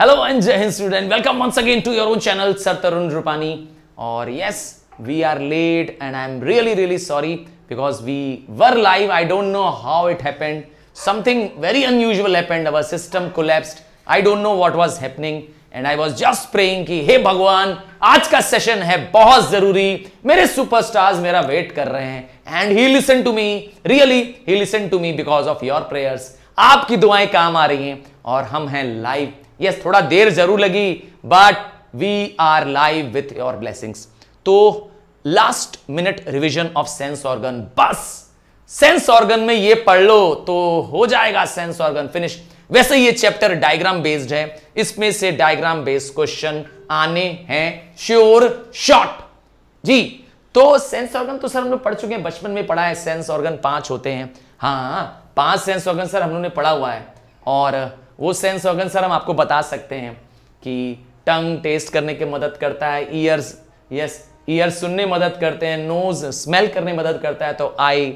Hello and जय हिंद student welcome once again to your own channel sir Tarun Rupani और yes we are late and I am really really sorry because we were live I don't know how it happened something very unusual happened our system collapsed I don't know what was happening and I was just praying कि हे भगवान आज का session है बहुत जरूरी मेरे superstars मेरा वेट कर रहे हैं and he listen to me really he listen to me because of your prayers आपकी दुआएं काम आ रही हैं और हम हैं लाइव यस थोड़ा देर जरूर लगी but we are live with your blessings तो last minute revision of sense organ बस सेंस ऑर्गन में ये पढ़ लो तो हो जाएगा सेंस ऑर्गन फिनिश वैसे ये चैप्टर डायग्राम बेस्ड है इसमें से डायग्राम बेस्ड क्वेश्चन आने हैं श्योर शॉट जी तो सेंस ऑर्गन तो सर हम लोग पढ़ चुके हैं बचपन में पढ़ा है सेंस ऑर्गन पांच होते हैं हाँ पांच सेंस ऑर्गन सर हम लोग ने पढ़ा हुआ है और वो सेंस ऑर्गन सर हम आपको बता सकते हैं कि टंग टेस्ट करने के मदद करता है ईयर्स यस ईयर्स सुनने मदद करते हैं नोज स्मेल करने मदद करता है तो आई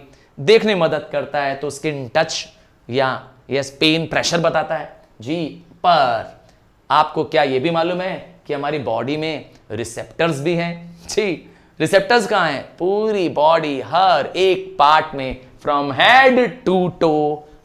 देखने मदद करता है तो स्किन टच या यस पेन प्रेशर बताता है जी पर आपको क्या यह भी मालूम है कि हमारी बॉडी में रिसेप्टर्स भी हैं जी रिसेप्टर्स कहाँ हैं पूरी बॉडी हर एक पार्ट में फ्रॉम हेड टू टो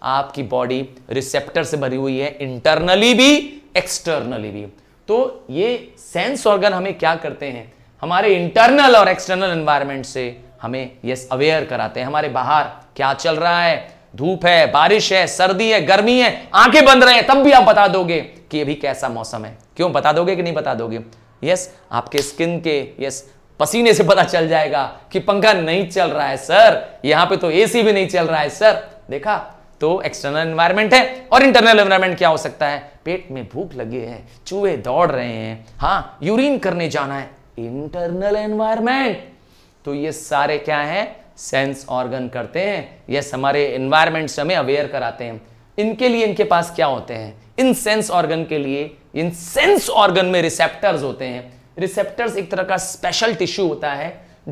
आपकी बॉडी रिसेप्टर से भरी हुई है इंटरनली भी एक्सटर्नली भी तो ये सेंस ऑर्गन हमें क्या करते हैं हमारे इंटरनल और एक्सटर्नल एनवायरमेंट से हमें ये अवेयर कराते हैं हमारे बाहर क्या चल रहा है धूप है बारिश है सर्दी है गर्मी है आंखें बंद रहे हैं तब भी आप बता दोगे कि अभी कैसा मौसम है क्यों बता दोगे कि नहीं बता दोगे यस आपके स्किन के यस पसीने से पता चल जाएगा कि पंखा नहीं चल रहा है सर यहां पे तो एसी भी नहीं चल रहा है सर देखा तो एक्सटर्नल एनवायरमेंट है और इंटरनल एनवायरमेंट क्या हो सकता है पेट में भूख लगी है चूहे दौड़ रहे हैं हाँ यूरिन करने जाना है इंटरनल एनवायरमेंट तो ये सारे क्या है सेंस ऑर्गन करते हैं यस हमारे एनवायरनमेंट से हमें अवेयर कराते हैं इनके लिए इनके पास क्या होते हैं इन सेंस ऑर्गन के लिए इन सेंस ऑर्गन में रिसेप्टर्स होते हैं रिसेप्टर्स एक तरह का स्पेशल टिश्यू होता है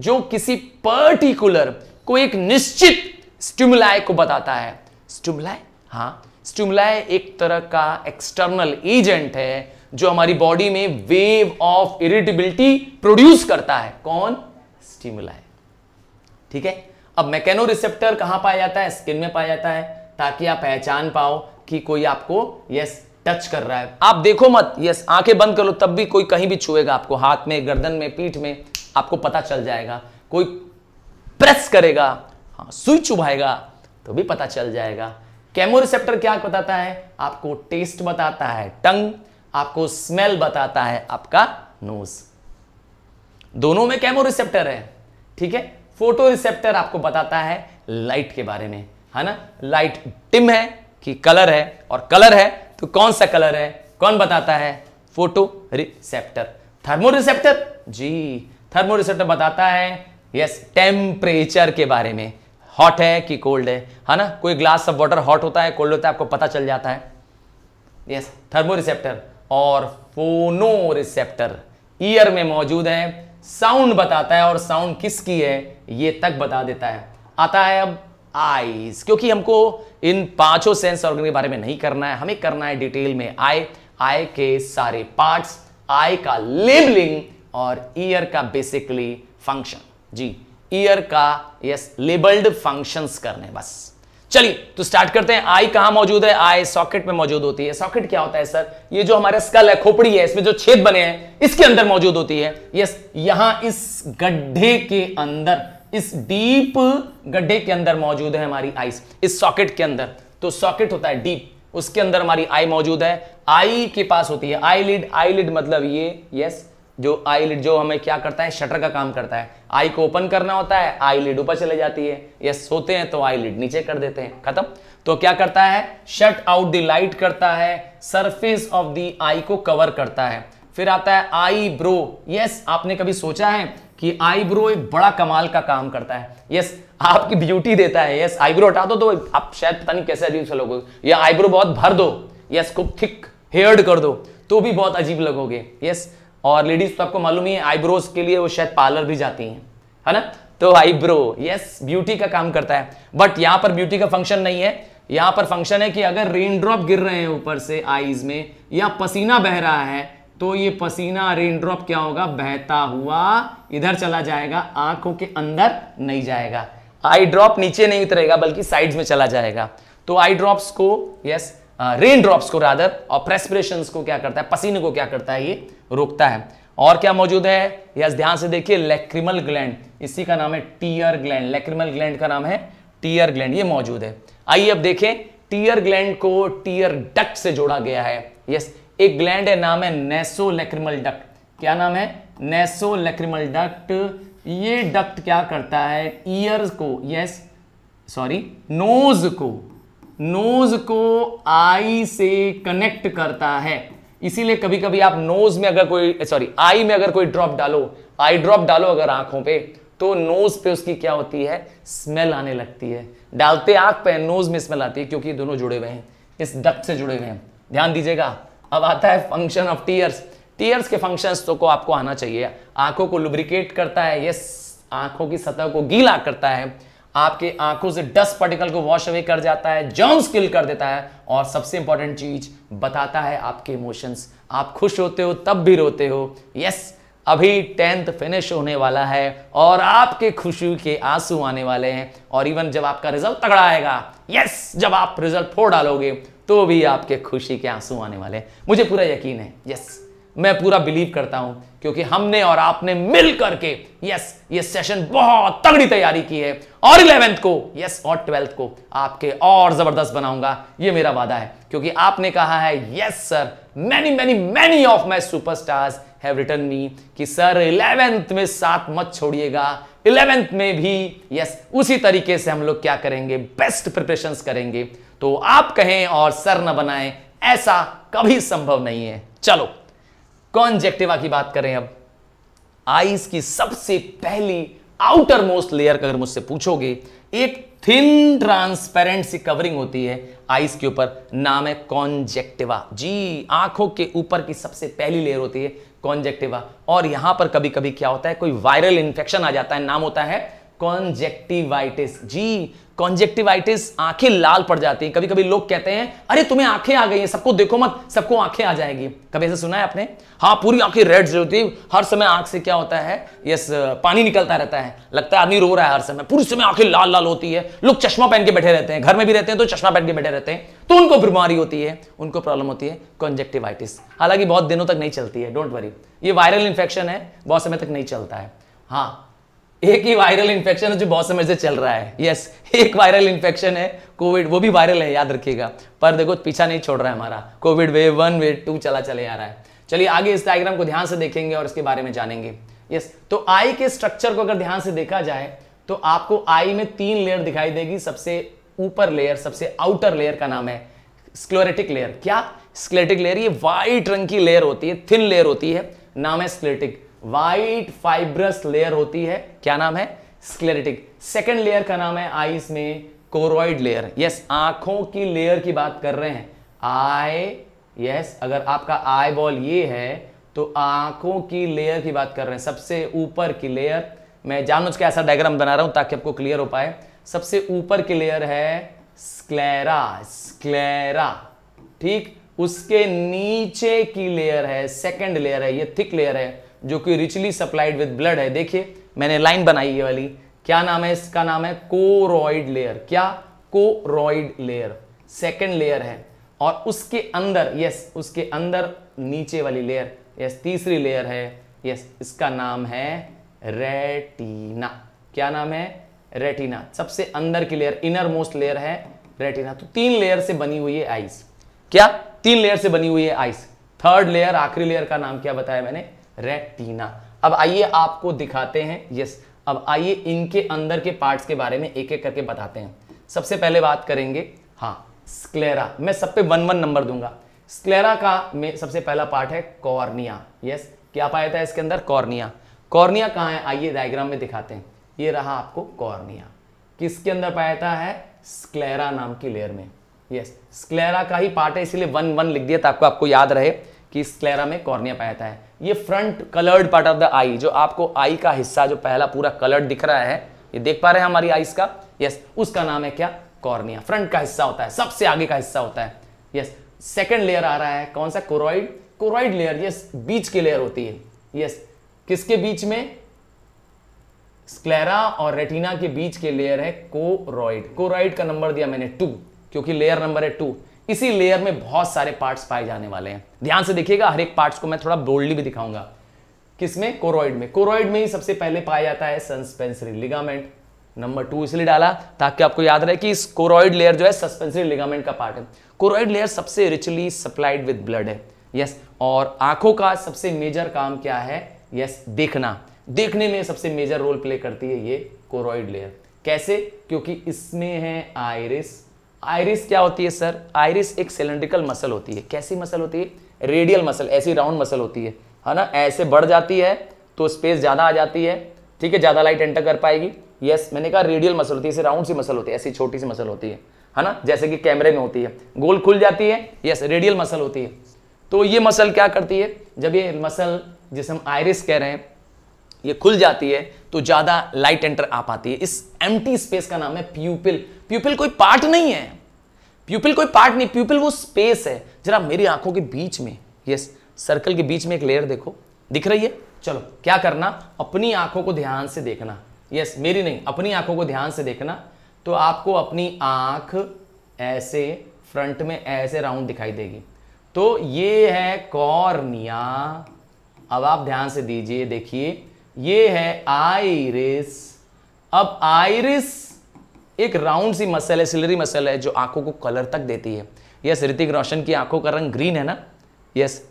जो किसी पर्टिकुलर को एक निश्चित स्टिमुलाय को बताता है स्टूमलाय हाँ स्टूमलाय एक तरह का एक्सटर्नल एजेंट है जो हमारी बॉडी में वेव ऑफ इरिटेबिलिटी प्रोड्यूस करता है कौन स्टिमुलाय ठीक है अब मैकेनो रिसेप्टर कहां पाया जाता है स्किन में पाया जाता है ताकि आप पहचान पाओ कि कोई आपको यस टच कर रहा है आप देखो मत यस आंखें बंद कर लो तब भी कोई कहीं भी छुएगा आपको हाथ में गर्दन में पीठ में आपको पता चल जाएगा कोई प्रेस करेगा हाँ, सुई चुभाएगा तो भी पता चल जाएगा कैमो रिसेप्टर क्या बताता है आपको टेस्ट बताता है टंग आपको स्मेल बताता है आपका नोज दोनों में कैमो रिसेप्टर है ठीक है फोटो रिसेप्टर आपको बताता है लाइट के बारे में है ना लाइट टिम है कि कलर है और कलर है तो कौन सा कलर है कौन बताता है फोटो रिसेप्टर थर्मो रिसेप्टर जी थर्मो रिसेप्टर बताता है यस टेम्परेचर के बारे में हॉट है कि कोल्ड है है हाँ ना कोई ग्लास ऑफ वाटर हॉट होता है कोल्ड होता है आपको पता चल जाता है यस थर्मो रिसेप्टर और फोनो रिसेप्टर ईयर में मौजूद है साउंड बताता है और साउंड किसकी है ये तक बता देता है आता है अब आईज क्योंकि हमको इन पांचों सेंस ऑर्गन के बारे में नहीं करना है हमें करना है डिटेल में आई आई के सारे पार्ट्स आई का लेबलिंग और ईयर का बेसिकली फंक्शन जी ईयर का यस लेबल्ड फंक्शंस करने बस चलिए तो स्टार्ट करते हैं आई कहां मौजूद है आई सॉकेट में मौजूद होती है सॉकेट क्या होता है सर ये जो हमारा स्कल है खोपड़ी है इसमें जो छेद बने हैं इसके अंदर मौजूद होती है यस यहां इस गड्ढे के अंदर इस डीप गड्ढे के अंदर मौजूद है हमारी आईज इस सॉकेट के अंदर तो सॉकेट होता है डीप उसके अंदर हमारी आई मौजूद है आई के पास होती है आई लिड आई लिड मतलब ये यस जो आई लिड जो हमें क्या करता है शटर का काम करता है आई को ओपन करना होता है आई लिड ऊपर चले जाती है या सोते हैं तो आई लिड नीचे कर देते हैं खत्म तो क्या करता है शट आउट द लाइट करता है सरफेस ऑफ द आई को कवर करता है फिर आता है आई ब्रो यस आपने कभी सोचा है कि आईब्रो एक बड़ा कमाल का काम करता है यस आपकी ब्यूटी देता है यस आईब्रो हटा दो तो आप शायद पता नहीं कैसे अजीब से लगोगे या आईब्रो बहुत भर दो यस खूब थिक हेयर्ड कर दो तो भी बहुत अजीब लगोगे यस और लेडीज तो आपको मालूम ही है आईब्रोज के लिए वो शायद पार्लर भी जाती हैं है ना तो आईब्रो यस ब्यूटी का काम करता है बट यहां पर ब्यूटी का फंक्शन नहीं है यहां पर फंक्शन है कि अगर रेनड्रॉप गिर रहे हैं ऊपर से आईज में या पसीना बह रहा है तो ये पसीना रेनड्रॉप क्या होगा बहता हुआ इधर चला जाएगा आंखों के अंदर नहीं जाएगा आई ड्रॉप नीचे नहीं उतरेगा बल्कि साइड्स में चला जाएगा तो आई ड्रॉप्स को यस रेन ड्रॉप्स को रादर और प्रेस्पिरेशन को क्या करता है पसीने को क्या करता है ये रोकता है और क्या मौजूद है यस ध्यान से देखिए लेक्रिमल ग्लैंड इसी का नाम है टीयर ग्लैंड लेक्रिमल ग्लैंड का नाम है टीयर ग्लैंड ये मौजूद है आइए अब देखें टीयर ग्लैंड को टीयर डक्ट से जोड़ा गया है यस एक ग्लैंड है नाम है लेक्रिमल डक्ट क्या नाम है लेक्रिमल डक्ट ये डक्ट क्या करता है ईयर को यस सॉरी नोज को नोज को आई से कनेक्ट करता है इसीलिए कभी कभी आप नोज में अगर कोई सॉरी आई में अगर कोई ड्रॉप डालो आई ड्रॉप डालो अगर आंखों पे तो नोज पे उसकी क्या होती है स्मेल आने लगती है डालते आंख पे नोज में स्मेल आती है क्योंकि दोनों जुड़े हुए हैं इस डक से जुड़े हुए हैं ध्यान दीजिएगा अब आता है फंक्शन ऑफ टीयर्स टीयर्स के फंक्शन तो को आपको आना चाहिए आंखों को लुब्रिकेट करता है यस आंखों की सतह को गीला करता है आपके आंखों से डस्ट पार्टिकल को वॉश अवे कर जाता है जर्म्स किल कर देता है और सबसे इंपॉर्टेंट चीज बताता है आपके इमोशंस आप खुश होते हो तब भी रोते हो यस अभी टेंथ फिनिश होने वाला है और आपके खुशी के आंसू आने वाले हैं और इवन जब आपका रिजल्ट तगड़ा आएगा यस जब आप रिजल्ट फोड़ डालोगे तो भी आपके खुशी के आंसू आने वाले हैं मुझे पूरा यकीन है यस मैं पूरा बिलीव करता हूं क्योंकि हमने और आपने मिल करके यस ये सेशन बहुत तगड़ी तैयारी की है और इलेवेंथ को यस और ट्वेल्थ को आपके और जबरदस्त बनाऊंगा ये मेरा वादा है क्योंकि आपने कहा है yes sir many many many of my superstars have written me कि सर इलेवेंथ में साथ मत छोड़िएगा इलेवेंथ में भी यस उसी तरीके से हम लोग क्या करेंगे बेस्ट प्रिपरेशन करेंगे तो आप कहें और सर न बनाएं ऐसा कभी संभव नहीं है चलो कॉन्जेक्टिवा की बात करें अब आइस की सबसे पहली आउटर मोस्ट लेयर अगर मुझसे पूछोगे एक थिन ट्रांसपेरेंट सी कवरिंग होती है आइस के ऊपर नाम है कॉन्जेक्टिवा जी आंखों के ऊपर की सबसे पहली लेयर होती है कॉन्जेक्टिवा और यहां पर कभी कभी क्या होता है कोई वायरल इंफेक्शन आ जाता है नाम होता है कॉन्जेक्टिवाइटिस जी कॉन्जेक्टिवाइटिस आंखें लाल पड़ जाती हैं कभी कभी लोग कहते हैं अरे तुम्हें आंखें आ गई हैं सबको देखो मत सबको आंखें आ जाएगी कभी ऐसा सुना है आपने हाँ पूरी आंखें रेड होती है हर समय आंख से क्या होता है यस पानी निकलता रहता है लगता है आदमी रो रहा है हर समय पूरी समय आंखें लाल लाल होती है लोग चश्मा पहन के बैठे रहते हैं घर में भी रहते हैं तो चश्मा पहन के बैठे रहते हैं तो उनको बीमारी होती है उनको प्रॉब्लम होती है कॉन्जेक्टिवाइटिस हालांकि बहुत दिनों तक नहीं चलती है डोंट वरी ये वायरल इन्फेक्शन है बहुत समय तक नहीं चलता है हाँ एक ही वायरल इन्फेक्शन है जो बहुत समय से चल रहा है यस yes, एक वायरल इन्फेक्शन है कोविड वो भी वायरल है याद रखिएगा पर देखो पीछा नहीं छोड़ रहा है हमारा Covid wave one wave two चला चले आ रहा है चलिए आगे इस डायग्राम को ध्यान से देखेंगे और इसके बारे में जानेंगे यस yes, तो आई के स्ट्रक्चर को अगर ध्यान से देखा जाए तो आपको आई में तीन लेयर दिखाई देगी सबसे ऊपर लेयर सबसे आउटर लेयर का नाम है स्क्लोरेटिक लेयर क्या स्क्लेटिक लेयर ये वाइट रंग की लेयर होती है थिन लेयर होती है नाम है स्क्लेटिक वाइट फाइब्रस लेयर होती है क्या नाम है स्क्लेरिटिक सेकेंड लेयर का नाम है आईज में कोरोइड लेयर यस आंखों की लेयर की बात कर रहे हैं आई यस अगर आपका आई बॉल ये है तो आंखों की लेयर की बात कर रहे हैं सबसे ऊपर की लेयर मैं जान के ऐसा डायग्राम बना रहा हूं ताकि आपको क्लियर हो पाए सबसे ऊपर की लेयर है स्क्लेरा स्क्लेरा ठीक उसके नीचे की लेयर है सेकेंड लेयर है ये थिक लेयर है जो कि रिचली सप्लाइड विद ब्लड है देखिए मैंने लाइन बनाई है वाली क्या नाम है इसका नाम है कोरोइड लेयर क्या कोरोइड लेयर सेकेंड लेयर है और उसके अंदर यस उसके अंदर नीचे वाली लेयर यस तीसरी लेयर है यस इसका नाम है रेटिना क्या नाम है रेटिना सबसे अंदर की लेयर इनर मोस्ट लेयर है रेटिना तो तीन लेयर से बनी हुई है आइस क्या तीन लेयर से बनी हुई है आइस थर्ड लेयर आखिरी लेयर का नाम क्या बताया मैंने रेटिना अब आइए आपको दिखाते हैं यस अब आइए इनके अंदर के पार्ट्स के बारे में एक एक करके बताते हैं सबसे पहले बात करेंगे हाँ स्क्लेरा मैं सब पे वन वन नंबर दूंगा स्क्लेरा का में सबसे पहला पार्ट है कॉर्निया यस क्या पाया था इसके अंदर कॉर्निया कॉर्निया कहाँ है आइए डायग्राम में दिखाते हैं ये रहा आपको कॉर्निया किसके अंदर पाया था है स्क्लेरा नाम की लेयर में यस स्क्लेरा का ही पार्ट है इसीलिए वन वन लिख दिया था आपको आपको याद रहे कि स्क्लेरा में कॉर्निया पाया जाता है ये front coloured part of the eye जो आपको आई का हिस्सा जो पहला पूरा कलर्ड दिख रहा है ये देख पा रहे हैं हमारी आईस का यस उसका नाम है क्या कॉर्निया फ्रंट का हिस्सा होता है सबसे आगे का हिस्सा होता है यस सेकेंड लेयर आ रहा है कौन सा कोरोइड कोरोइड लेयर यस बीच की लेयर होती है यस किसके बीच में स्क्लेरा और रेटिना के बीच के लेयर है कोरोइड कोरोइड का नंबर दिया मैंने टू क्योंकि लेयर नंबर है टू इसी लेयर में बहुत सारे पार्ट्स पाए जाने वाले हैं ध्यान से देखिएगा हर एक पार्ट्स को मैं थोड़ा बोल्डली भी दिखाऊंगा किसमें कोरोइड में कोरोइड में ही सबसे पहले पाया जाता है सस्पेंसरी लिगामेंट नंबर टू इसलिए डाला ताकि आपको याद रहे कि इस कोरोइड लेयर जो है सस्पेंसरी लिगामेंट का पार्ट है कोरोइड लेयर सबसे रिचली सप्लाइड विद ब्लड है यस और आंखों का सबसे मेजर काम क्या है यस देखना देखने में सबसे मेजर रोल प्ले करती है ये कोरोइड लेयर कैसे क्योंकि इसमें है आयरिस आयरिस क्या होती है सर आयरिस एक सिलेंड्रिकल मसल होती है कैसी मसल होती है रेडियल मसल ऐसी राउंड मसल होती है है ना ऐसे बढ़ जाती है तो स्पेस ज़्यादा आ जाती है ठीक है ज़्यादा लाइट एंटर कर पाएगी यस मैंने कहा रेडियल मसल होती है ऐसे राउंड सी मसल होती है ऐसी छोटी सी मसल होती है है ना जैसे कि कैमरे में होती है गोल खुल जाती है यस रेडियल मसल होती है तो ये मसल क्या करती है जब ये मसल जिसे हम आयरिस कह रहे हैं ये खुल जाती है तो ज़्यादा लाइट एंटर आ पाती है इस एम्प्टी स्पेस का नाम है प्यूपिल प्यूपिल कोई पार्ट नहीं है प्यूपिल कोई पार्ट नहीं प्यूपिल वो स्पेस है जरा मेरी आंखों के बीच में यस सर्कल के बीच में एक लेयर देखो दिख रही है चलो क्या करना अपनी आंखों को ध्यान से देखना यस मेरी नहीं अपनी आंखों को ध्यान से देखना तो आपको अपनी आंख ऐसे फ्रंट में ऐसे राउंड दिखाई देगी तो ये है कॉर्निया अब आप ध्यान से दीजिए देखिए ये है आइरिस अब आइरिस एक राउंड सी मसल है सिलरी मसल है जो आंखों को कलर तक देती है यस ऋतिक रोशन की आंखों का रंग ग्रीन है ना यस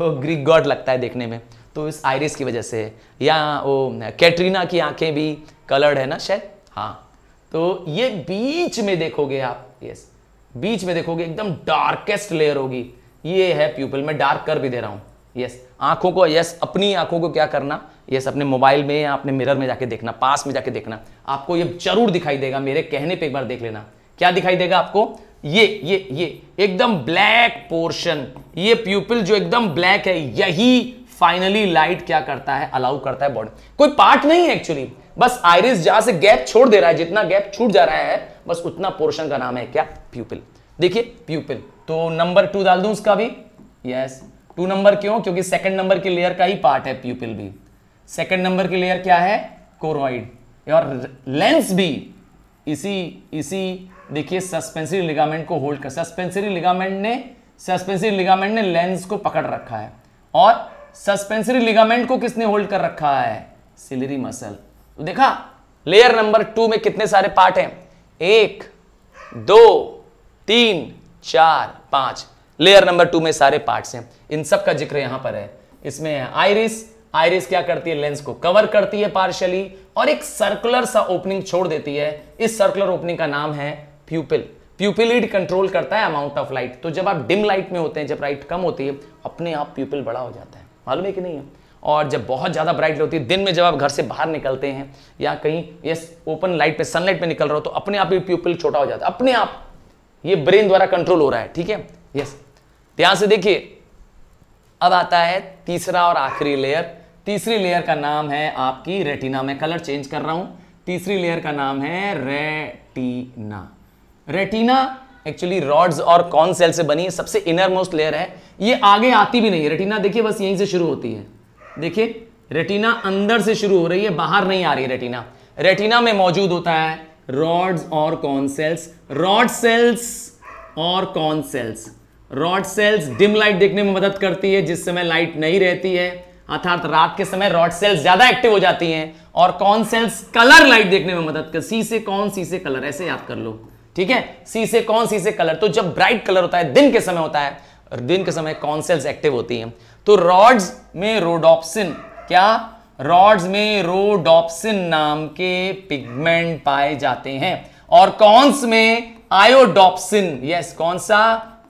वो ग्रीक गॉड लगता है देखने में तो इस आयरिस की वजह से या वो कैटरीना की आंखें भी कलर्ड है ना शायद हाँ तो ये बीच में देखोगे आप यस बीच में देखोगे एकदम डार्केस्ट लेयर होगी ये है प्यूपल मैं डार्क कर भी दे रहा हूँ यस आंखों को यस अपनी आंखों को क्या करना यस अपने मोबाइल में या अपने मिरर में जाके देखना पास में जाके देखना आपको ये जरूर दिखाई देगा मेरे कहने पे एक बार देख लेना क्या दिखाई देगा आपको ये ये ये एकदम ब्लैक पोर्शन ये प्यूपिल जो एकदम ब्लैक है यही फाइनली लाइट क्या करता है अलाउ करता है बॉडी कोई पार्ट नहीं है एक्चुअली बस आयरिस जहां से गैप छोड़ दे रहा है जितना गैप छूट जा रहा है बस उतना पोर्शन का नाम है क्या प्यूपिल देखिए प्यूपिल तो नंबर टू डाल दू उसका भी यस yes. टू नंबर क्यों क्योंकि सेकंड नंबर की लेयर का ही पार्ट है प्यूपिल भी सेकंड नंबर की लेयर क्या है कोरोइड और लेंस भी इसी इसी देखिए सस्पेंसरी लिगामेंट को होल्ड कर सस्पेंसरी लिगामेंट ने सस्पेंसरी लिगामेंट ने लेंस को पकड़ रखा है और सस्पेंसरी लिगामेंट को किसने होल्ड कर रखा है सिलरी मसल तो देखा लेयर नंबर टू में कितने सारे पार्ट हैं एक दो तीन चार पांच लेयर नंबर टू में सारे पार्ट्स हैं इन सब का जिक्र यहां पर है इसमें है आयरिस क्या करती है लेंस को कवर करती है पार्शियली और एक सर्कुलर सा ओपनिंग छोड़ देती है इस सर्कुलर ओपनिंग का नाम है प्यूपिल प्यूपिलिड कंट्रोल करता है अमाउंट ऑफ लाइट तो जब आप डिम लाइट में होते हैं जब लाइट कम होती है अपने आप प्यूपिल बड़ा हो जाता है मालूम है कि नहीं है और जब बहुत ज़्यादा ब्राइट होती है दिन में जब आप घर से बाहर निकलते हैं या कहीं यस ओपन लाइट पे सनलाइट में निकल रहे हो तो अपने आप ही प्यूपिल छोटा हो जाता है अपने आप ये ब्रेन द्वारा कंट्रोल हो रहा है ठीक है यस ध्यान से देखिए अब आता है तीसरा और आखिरी लेयर तीसरी लेयर का नाम है आपकी रेटिना में कलर चेंज कर रहा हूं तीसरी लेयर का नाम है रेटिना रेटिना एक्चुअली रॉड्स और कॉन सेल से बनी है सबसे इनर मोस्ट लेयर है ये आगे आती भी नहीं है रेटिना देखिए बस यहीं से शुरू होती है देखिए रेटिना अंदर से शुरू हो रही है बाहर नहीं आ रही रेटिना रेटिना में मौजूद होता है रॉड्स और कॉन सेल्स रॉड सेल्स और cone cells rod cells dim light देखने में मदद करती है जिस समय लाइट नहीं रहती है अर्थात रात के समय रॉड सेल्स ज्यादा एक्टिव हो जाती हैं और कौन सेल्स कलर लाइट देखने में मदद कर सी से कौन सी से कलर ऐसे याद कर लो ठीक है सी से कौन सी से कलर तो जब ब्राइट कलर होता है दिन के समय होता है और दिन के समय कौन सेल्स एक्टिव होती हैं तो रॉड्स में रोडॉप्सिन क्या रॉड्स में रोडॉप्सिन नाम के पिगमेंट पाए जाते हैं और कौन में आयोडॉप्सिन यस कौन सा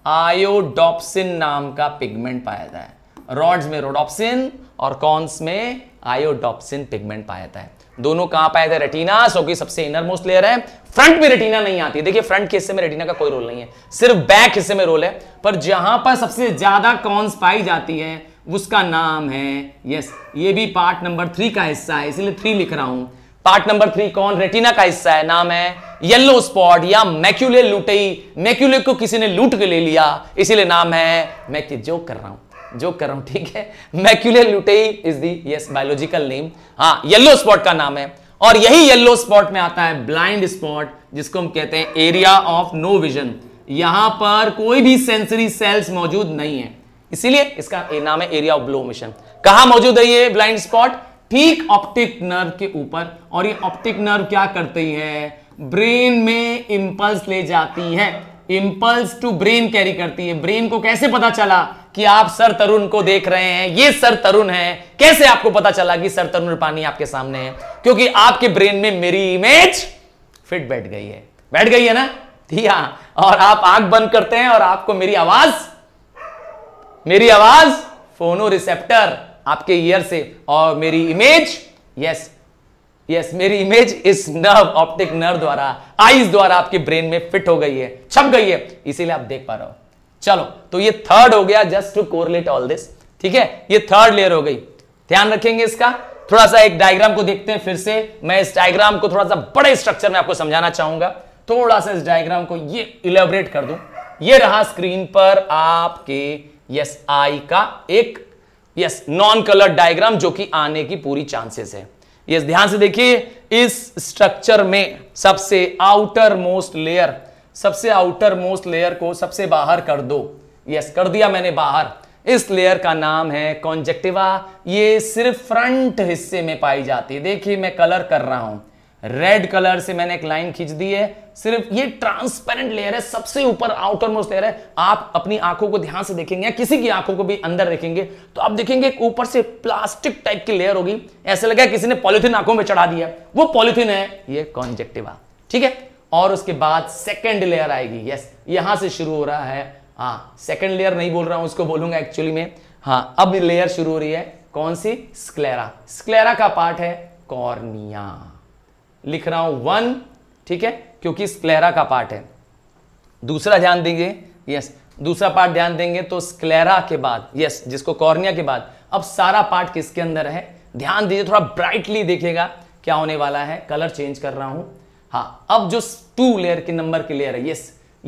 आयोडॉप्सिन नाम का पिगमेंट पाया जाता है रॉड्स में रोडॉप्सिन और कॉन्स में आयोडॉप्सिन पिगमेंट पाया जाता है दोनों कहां पाए थे रेटिना सो की सबसे इनर मोस्ट लेयर है फ्रंट में रेटिना नहीं आती देखिए फ्रंट के हिस्से में रेटिना का कोई रोल नहीं है सिर्फ बैक हिस्से में रोल है पर जहां पर सबसे ज्यादा कॉन्स पाई जाती है उसका नाम है यस ये भी पार्ट नंबर थ्री का हिस्सा है इसलिए थ्री लिख रहा हूं पार्ट नंबर थ्री कौन रेटिना का हिस्सा है नाम है येलो स्पॉट या मैक्यूले लुटई मैक्यूले को किसी ने लूट के ले लिया इसीलिए नाम है मैं जो कर रहा हूं जो कर रहा हूं ठीक है macula lutea is the yes biological name हाँ येलो स्पॉट का नाम है और यही येलो स्पॉट में आता है ब्लाइंड स्पॉट जिसको हम कहते हैं एरिया ऑफ नो विजन यहां पर कोई भी सेंसरी सेल्स मौजूद नहीं है इसीलिए इसका नाम है एरिया ऑफ ब्लो मिशन कहा मौजूद है ये ब्लाइंड स्पॉट ठीक ऑप्टिक नर्व के ऊपर और ये ऑप्टिक नर्व क्या करती है ब्रेन में इंपल्स ले जाती है इंपल्स टू ब्रेन कैरी करती है ब्रेन को कैसे पता चला कि आप सर तरुण को देख रहे हैं ये सर तरुण है कैसे आपको पता चला कि सर तरुण पानी आपके सामने है क्योंकि आपके ब्रेन में मेरी इमेज फिट बैठ गई है बैठ गई है ना दिया हाँ। और आप आंख बंद करते हैं और आपको मेरी आवाज मेरी आवाज फोनो रिसेप्टर आपके ईयर से और मेरी इमेज यस यस मेरी इमेज इस नर्व ऑप्टिक नर्व द्वारा आईज द्वारा आपके ब्रेन में फिट हो गई है छप गई है इसीलिए आप देख पा रहे हो चलो तो ये थर्ड हो गया just to correlate all this ठीक है ये थर्ड लेयर हो गई ध्यान रखेंगे इसका थोड़ा सा एक डायग्राम को देखते हैं फिर से मैं इस डायग्राम को थोड़ा सा बड़े स्ट्रक्चर में आपको समझाना चाहूंगा थोड़ा सा इस डायग्राम को ये इलेबोरेट कर दू ये रहा स्क्रीन पर आपके यस आई का एक यस नॉन कलर डायग्राम जो कि आने की पूरी चांसेस है यस ध्यान से देखिए इस स्ट्रक्चर में सबसे आउटर मोस्ट लेयर सबसे आउटर मोस्ट लेयर को सबसे बाहर कर दो यस कर दिया मैंने बाहर इस लेयर का नाम है कॉन्जेक्टिवा ये सिर्फ फ्रंट हिस्से में पाई जाती है देखिए मैं कलर कर रहा हूं रेड कलर से मैंने एक लाइन खींच दी है सिर्फ ये ट्रांसपेरेंट लेयर है सबसे ऊपर आउटर मोस्ट लेयर है आप अपनी आंखों को ध्यान से देखेंगे या किसी की आंखों को भी अंदर देखेंगे तो आप देखेंगे ऊपर से प्लास्टिक टाइप की लेयर होगी ऐसे लगा किसी ने पॉलिथिन आंखों में चढ़ा दिया वो पॉलिथिन है ये कॉन्जेक्टिवा ठीक है और उसके बाद सेकेंड लेयर आएगी यस यहां से शुरू हो रहा है हाँ सेकेंड लेयर नहीं बोल रहा हूं उसको बोलूंगा एक्चुअली में हाँ अब लेयर शुरू हो रही है कौन सी स्क्लेरा स्क्लेरा का पार्ट है कॉर्निया लिख रहा हूं वन ठीक है क्योंकि स्क्लेरा का पार्ट है दूसरा ध्यान देंगे यस दूसरा पार्ट ध्यान देंगे तो स्क्लेरा के बाद यस जिसको कॉर्निया के बाद अब सारा पार्ट किसके अंदर है ध्यान दीजिए थोड़ा ब्राइटली देखेगा क्या होने वाला है कलर चेंज कर रहा हूं हा अब जो टू लेयर के नंबर की लेयर है यस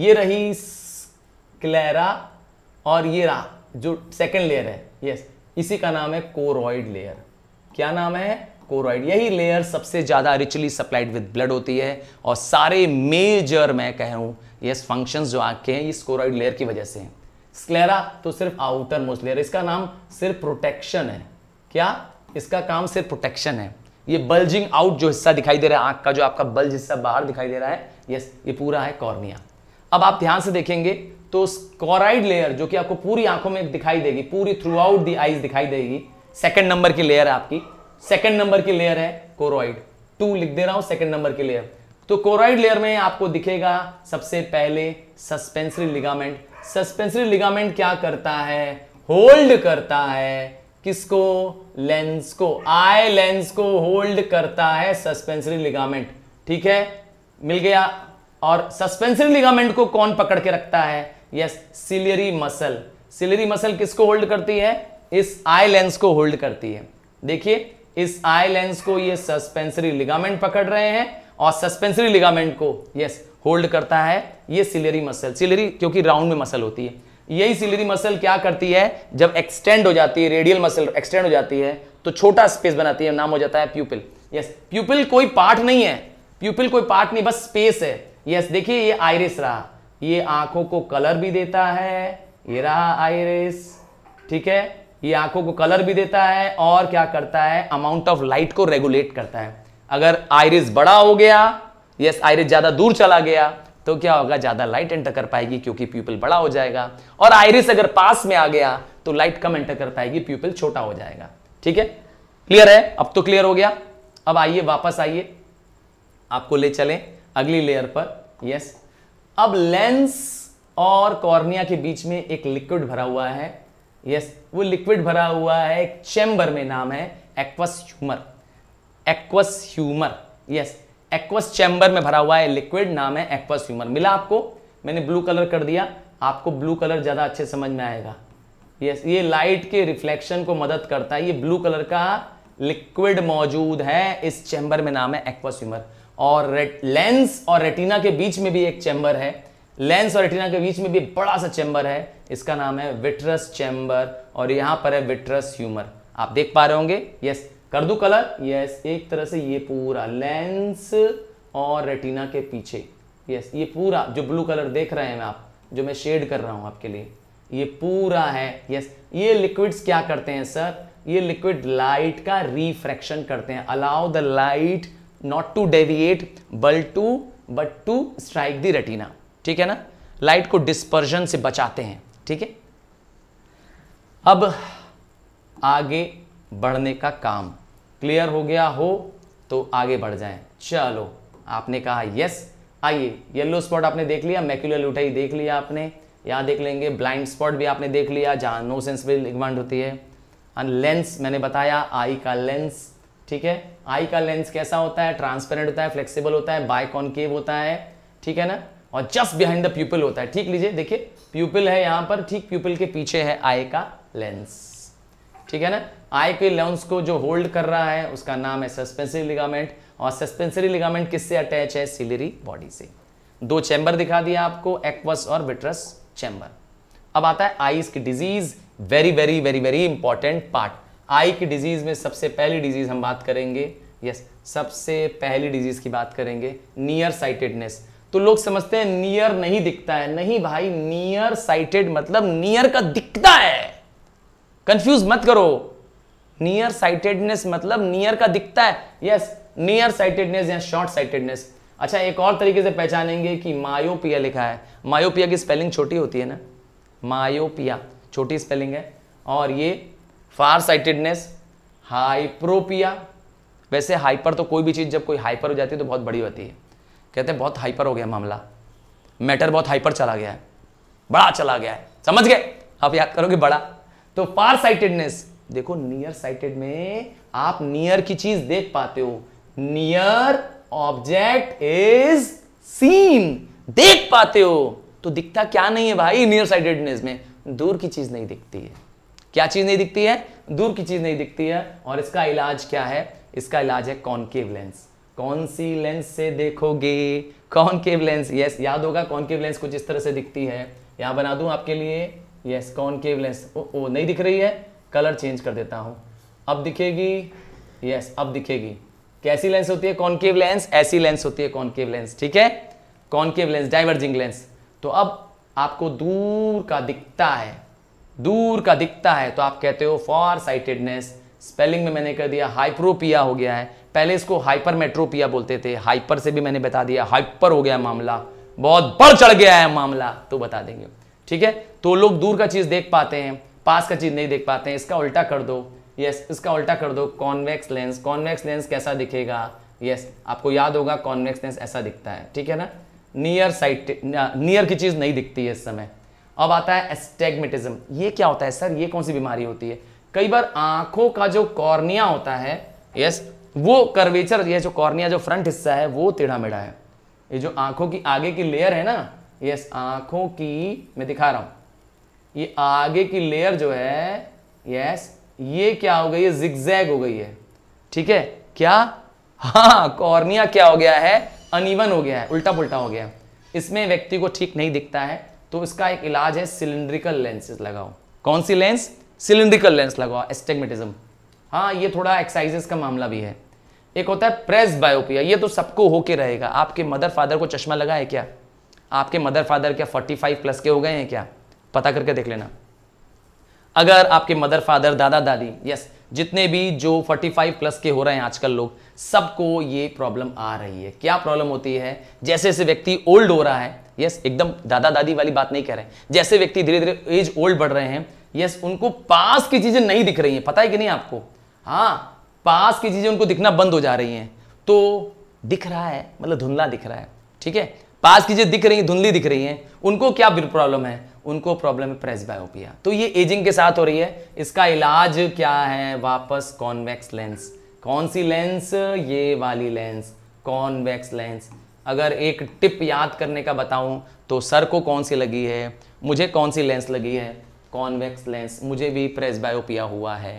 ये रही स्क्लेरा और ये रहा जो सेकेंड लेयर है यस इसी का नाम है कोरोइड लेयर क्या नाम है कोरोइड यही लेयर सबसे ज़्यादा रिचली सप्लाइड विद ब्लड होती है और सारे मेजर मैं कह रहा हूँ यस फंक्शंस जो आँख के हैं इस कोरोइड लेयर की वजह से स्क्लेरा तो सिर्फ आउटर मोस्ट लेयर इसका नाम सिर्फ प्रोटेक्शन है क्या इसका काम सिर्फ प्रोटेक्शन है ये बल्जिंग आउट जो हिस्सा दिखाई दे रहा है आंख का जो आपका बल्ज हिस्सा बाहर दिखाई दे रहा है यस ये पूरा है कॉर्निया अब आप ध्यान से देखेंगे तो कोराइड लेयर जो कि आपको पूरी आंखों में दिखाई देगी पूरी थ्रू आउट दी आईज दिखाई देगी सेकंड नंबर की लेयर है आपकी सेकेंड नंबर की लेयर है कोरोइड टू लिख दे रहा हूं सेकेंड नंबर की लेयर तो कोरोइड लेयर में आपको दिखेगा सबसे पहले सस्पेंसरी लिगामेंट सस्पेंसरी लिगामेंट क्या करता है होल्ड करता है किसको लेंस को आई लेंस को होल्ड करता है सस्पेंसरी लिगामेंट ठीक है मिल गया और सस्पेंसरी लिगामेंट को कौन पकड़ के रखता है yes ciliary muscle ciliary muscle किसको होल्ड करती है इस आई लेंस को होल्ड करती है देखिए इस आई लेंस को ये सस्पेंसरी लिगामेंट पकड़ रहे हैं और सस्पेंसरी लिगामेंट को यस होल्ड करता है ये सिलेरी मसल सिलेरी क्योंकि राउंड में मसल होती है यही सिलेरी मसल क्या करती है जब एक्सटेंड हो जाती है रेडियल मसल एक्सटेंड हो जाती है तो छोटा स्पेस बनाती है नाम हो जाता है प्यूपिल यस प्यूपिल कोई पार्ट नहीं है प्यूपिल कोई पार्ट नहीं बस स्पेस है यस देखिए ये आयरिस रहा ये आंखों को कलर भी देता है ये रहा आयरिस ठीक है ये आंखों को कलर भी देता है और क्या करता है अमाउंट ऑफ लाइट को रेगुलेट करता है अगर आयरिस बड़ा हो गया यस आयरिस ज़्यादा दूर चला गया तो क्या होगा ज़्यादा लाइट एंटर कर पाएगी क्योंकि प्यूपल बड़ा हो जाएगा और आयरिस अगर पास में आ गया तो लाइट कम एंटर कर पाएगी प्यूपल छोटा हो जाएगा ठीक है क्लियर है अब तो क्लियर हो गया अब आइए वापस आइए आपको ले चलें अगली लेयर पर यस अब लेंस और कॉर्निया के बीच में एक लिक्विड भरा हुआ है यस वो लिक्विड भरा हुआ है एक चैम्बर में नाम है aqueous humour aqueous humour yes aqueous chamber में भरा हुआ है लिक्विड नाम है एक्वस ह्यूमर मिला आपको मैंने ब्लू कलर कर दिया आपको ब्लू कलर ज़्यादा अच्छे समझ में आएगा यस ये लाइट के रिफ्लेक्शन को मदद करता है ये ब्लू कलर का लिक्विड मौजूद है इस चैम्बर में नाम है एक्वस ह्यूमर और लेंस और रेटिना के बीच में भी एक चैम्बर है लेंस और रेटिना के बीच में भी बड़ा सा चैम्बर है इसका नाम है विट्रस चैम्बर और यहाँ पर है विट्रस ह्यूमर आप देख पा रहे होंगे यस कर दू कलर यस एक तरह से ये पूरा लेंस और रेटिना के पीछे यस ये पूरा जो ब्लू कलर देख रहे हैं आप जो मैं शेड कर रहा हूँ आपके लिए ये पूरा है यस ये लिक्विड्स क्या करते हैं सर ये लिक्विड लाइट का रिफ्रैक्शन करते हैं allow the light not to deviate but to but to strike the retina ठीक है ना लाइट को डिस्पर्जन से बचाते हैं ठीक है अब आगे बढ़ने का काम क्लियर हो गया हो तो आगे बढ़ जाए चलो आपने कहा यस आइए येलो स्पॉट आपने देख लिया मैक्यूलर लुटाई देख लिया आपने यहाँ देख लेंगे ब्लाइंड स्पॉट भी आपने देख लिया जहाँ नो भी लिगमेंट होती है एंड लेंस मैंने बताया आई का लेंस ठीक है आई का लेंस कैसा होता है ट्रांसपेरेंट होता है फ्लेक्सिबल होता है बाय होता है ठीक है ना और जस्ट बिहाइंड द पीपल होता है ठीक लीजिए देखिए प्यूपिल है यहां पर ठीक प्यूपिल के पीछे है आई का लेंस ठीक है ना आई के लेंस को जो होल्ड कर रहा है उसका नाम है सस्पेंसरी लिगामेंट और सस्पेंसरी लिगामेंट किससे अटैच है सिलरी बॉडी से दो चैम्बर दिखा दिया आपको एक्वस और विट्रस चैम्बर अब आता है आईज की disease very very very very important part eye की डिजीज में सबसे पहली डिजीज हम बात करेंगे यस yes, सबसे पहली डिजीज की बात करेंगे नियर साइटेडनेस तो लोग समझते हैं नियर नहीं दिखता है नहीं भाई नियर साइटेड मतलब नियर का दिखता है कंफ्यूज मत करो नियर साइटेडनेस मतलब नियर का दिखता है यस नियर साइटेडनेस या शॉर्ट साइटेडनेस अच्छा एक और तरीके से पहचानेंगे कि मायोपिया लिखा है मायोपिया की स्पेलिंग छोटी होती है ना मायोपिया छोटी स्पेलिंग है और ये फार साइटेडनेस हाइप्रोपिया वैसे हाइपर तो कोई भी चीज़ जब कोई हाइपर हो जाती है तो बहुत बड़ी होती है कहते हैं बहुत हाइपर हो गया मामला मैटर बहुत हाइपर चला गया है बड़ा चला गया है समझ गए आप याद करोगे बड़ा तो फार साइटेडनेस देखो नियर साइटेड में आप नियर की चीज देख पाते हो नियर ऑब्जेक्ट इज सीन देख पाते हो तो दिखता क्या नहीं है भाई नियर साइटेडनेस में दूर की चीज नहीं दिखती है क्या चीज नहीं दिखती है दूर की चीज नहीं दिखती है और इसका इलाज क्या है इसका इलाज है कॉन्केव लेंस कौन सी लेंस से देखोगे कॉनकेव लेंस यस याद होगा कॉनकेव लेंस कुछ इस तरह से दिखती है यहां बना दू आपके लिए यस कॉनकेव लेंस ओ, नहीं दिख रही है कलर चेंज कर देता हूं अब दिखेगी यस अब दिखेगी कैसी लेंस होती है कॉनकेव लेंस ऐसी लेंस होती है कॉनकेव लेंस ठीक है कॉनकेव लेंस डाइवर्जिंग लेंस तो अब आपको दूर का दिखता है दूर का दिखता है तो आप कहते हो फॉर साइटेडनेस स्पेलिंग में मैंने कह दिया हाइप्रोपिया हो गया है पहले इसको हाइपर मेट्रोपिया बोलते थे हाइपर से भी मैंने बता दिया हाइपर हो गया मामला बहुत बढ़ चढ़ गया है मामला तो बता देंगे ठीक है तो लोग दूर का चीज देख पाते हैं पास का चीज नहीं देख पाते हैं इसका उल्टा कर दो यस इसका उल्टा कर दो कॉन्वेक्स लेंस कॉन्वेक्स लेंस कैसा दिखेगा यस आपको याद होगा कॉन्वेक्स लेंस ऐसा दिखता है ठीक है ना नियर साइट नियर की चीज नहीं दिखती है इस समय अब आता है एस्टेगमेटिज्म ये क्या होता है सर ये कौन सी बीमारी होती है कई बार आंखों का जो कॉर्निया होता है यस वो कर्वेचर यह जो कॉर्निया जो फ्रंट हिस्सा है वो टेढ़ा मेढ़ा है ये जो आंखों की आगे की लेयर है ना यस आंखों की मैं दिखा रहा हूं ये आगे की लेयर जो है यस ये क्या हो गई है जिगजैग हो गई है ठीक है क्या हाँ कॉर्निया क्या हो गया है अनइवन हो गया है उल्टा पुल्टा हो गया है इसमें व्यक्ति को ठीक नहीं दिखता है तो इसका एक इलाज है सिलिंड्रिकल लेंसेज लगाओ कौन सी लेंस सिलिंड्रिकल लेंस लगाओ एस्टेगमेटिज्म हाँ ये थोड़ा एक्साइजेस का मामला भी है एक होता है प्रेस बायोपिया ये तो सबको होके रहेगा आपके मदर फादर को चश्मा लगा है क्या आपके मदर फादर क्या 45 प्लस के हो गए हैं क्या पता करके देख लेना अगर आपके मदर फादर दादा दादी यस जितने भी जो 45 प्लस के हो रहे हैं आजकल लोग सबको ये प्रॉब्लम आ रही है क्या प्रॉब्लम होती है जैसे जैसे व्यक्ति ओल्ड हो रहा है यस एकदम दादा दादी वाली बात नहीं कह रहे जैसे व्यक्ति धीरे धीरे एज ओल्ड बढ़ रहे हैं यस उनको पास की चीज़ें नहीं दिख रही हैं पता है कि नहीं आपको हाँ पास की चीज़ें उनको दिखना बंद हो जा रही हैं तो दिख रहा है मतलब धुंधला दिख रहा है ठीक है पास की चीज़ें दिख रही हैं धुंधली दिख रही हैं उनको क्या प्रॉब्लम है उनको प्रॉब्लम है प्रेस बायोपिया तो ये एजिंग के साथ हो रही है इसका इलाज क्या है वापस कॉन्वेक्स लेंस कौन सी लेंस ये वाली लेंस कॉन्वेक्स लेंस अगर एक टिप याद करने का बताऊं तो सर को कौन सी लगी है मुझे कौन सी लेंस लगी है कॉन्वेक्स लेंस मुझे भी प्रेस बायोपिया हुआ है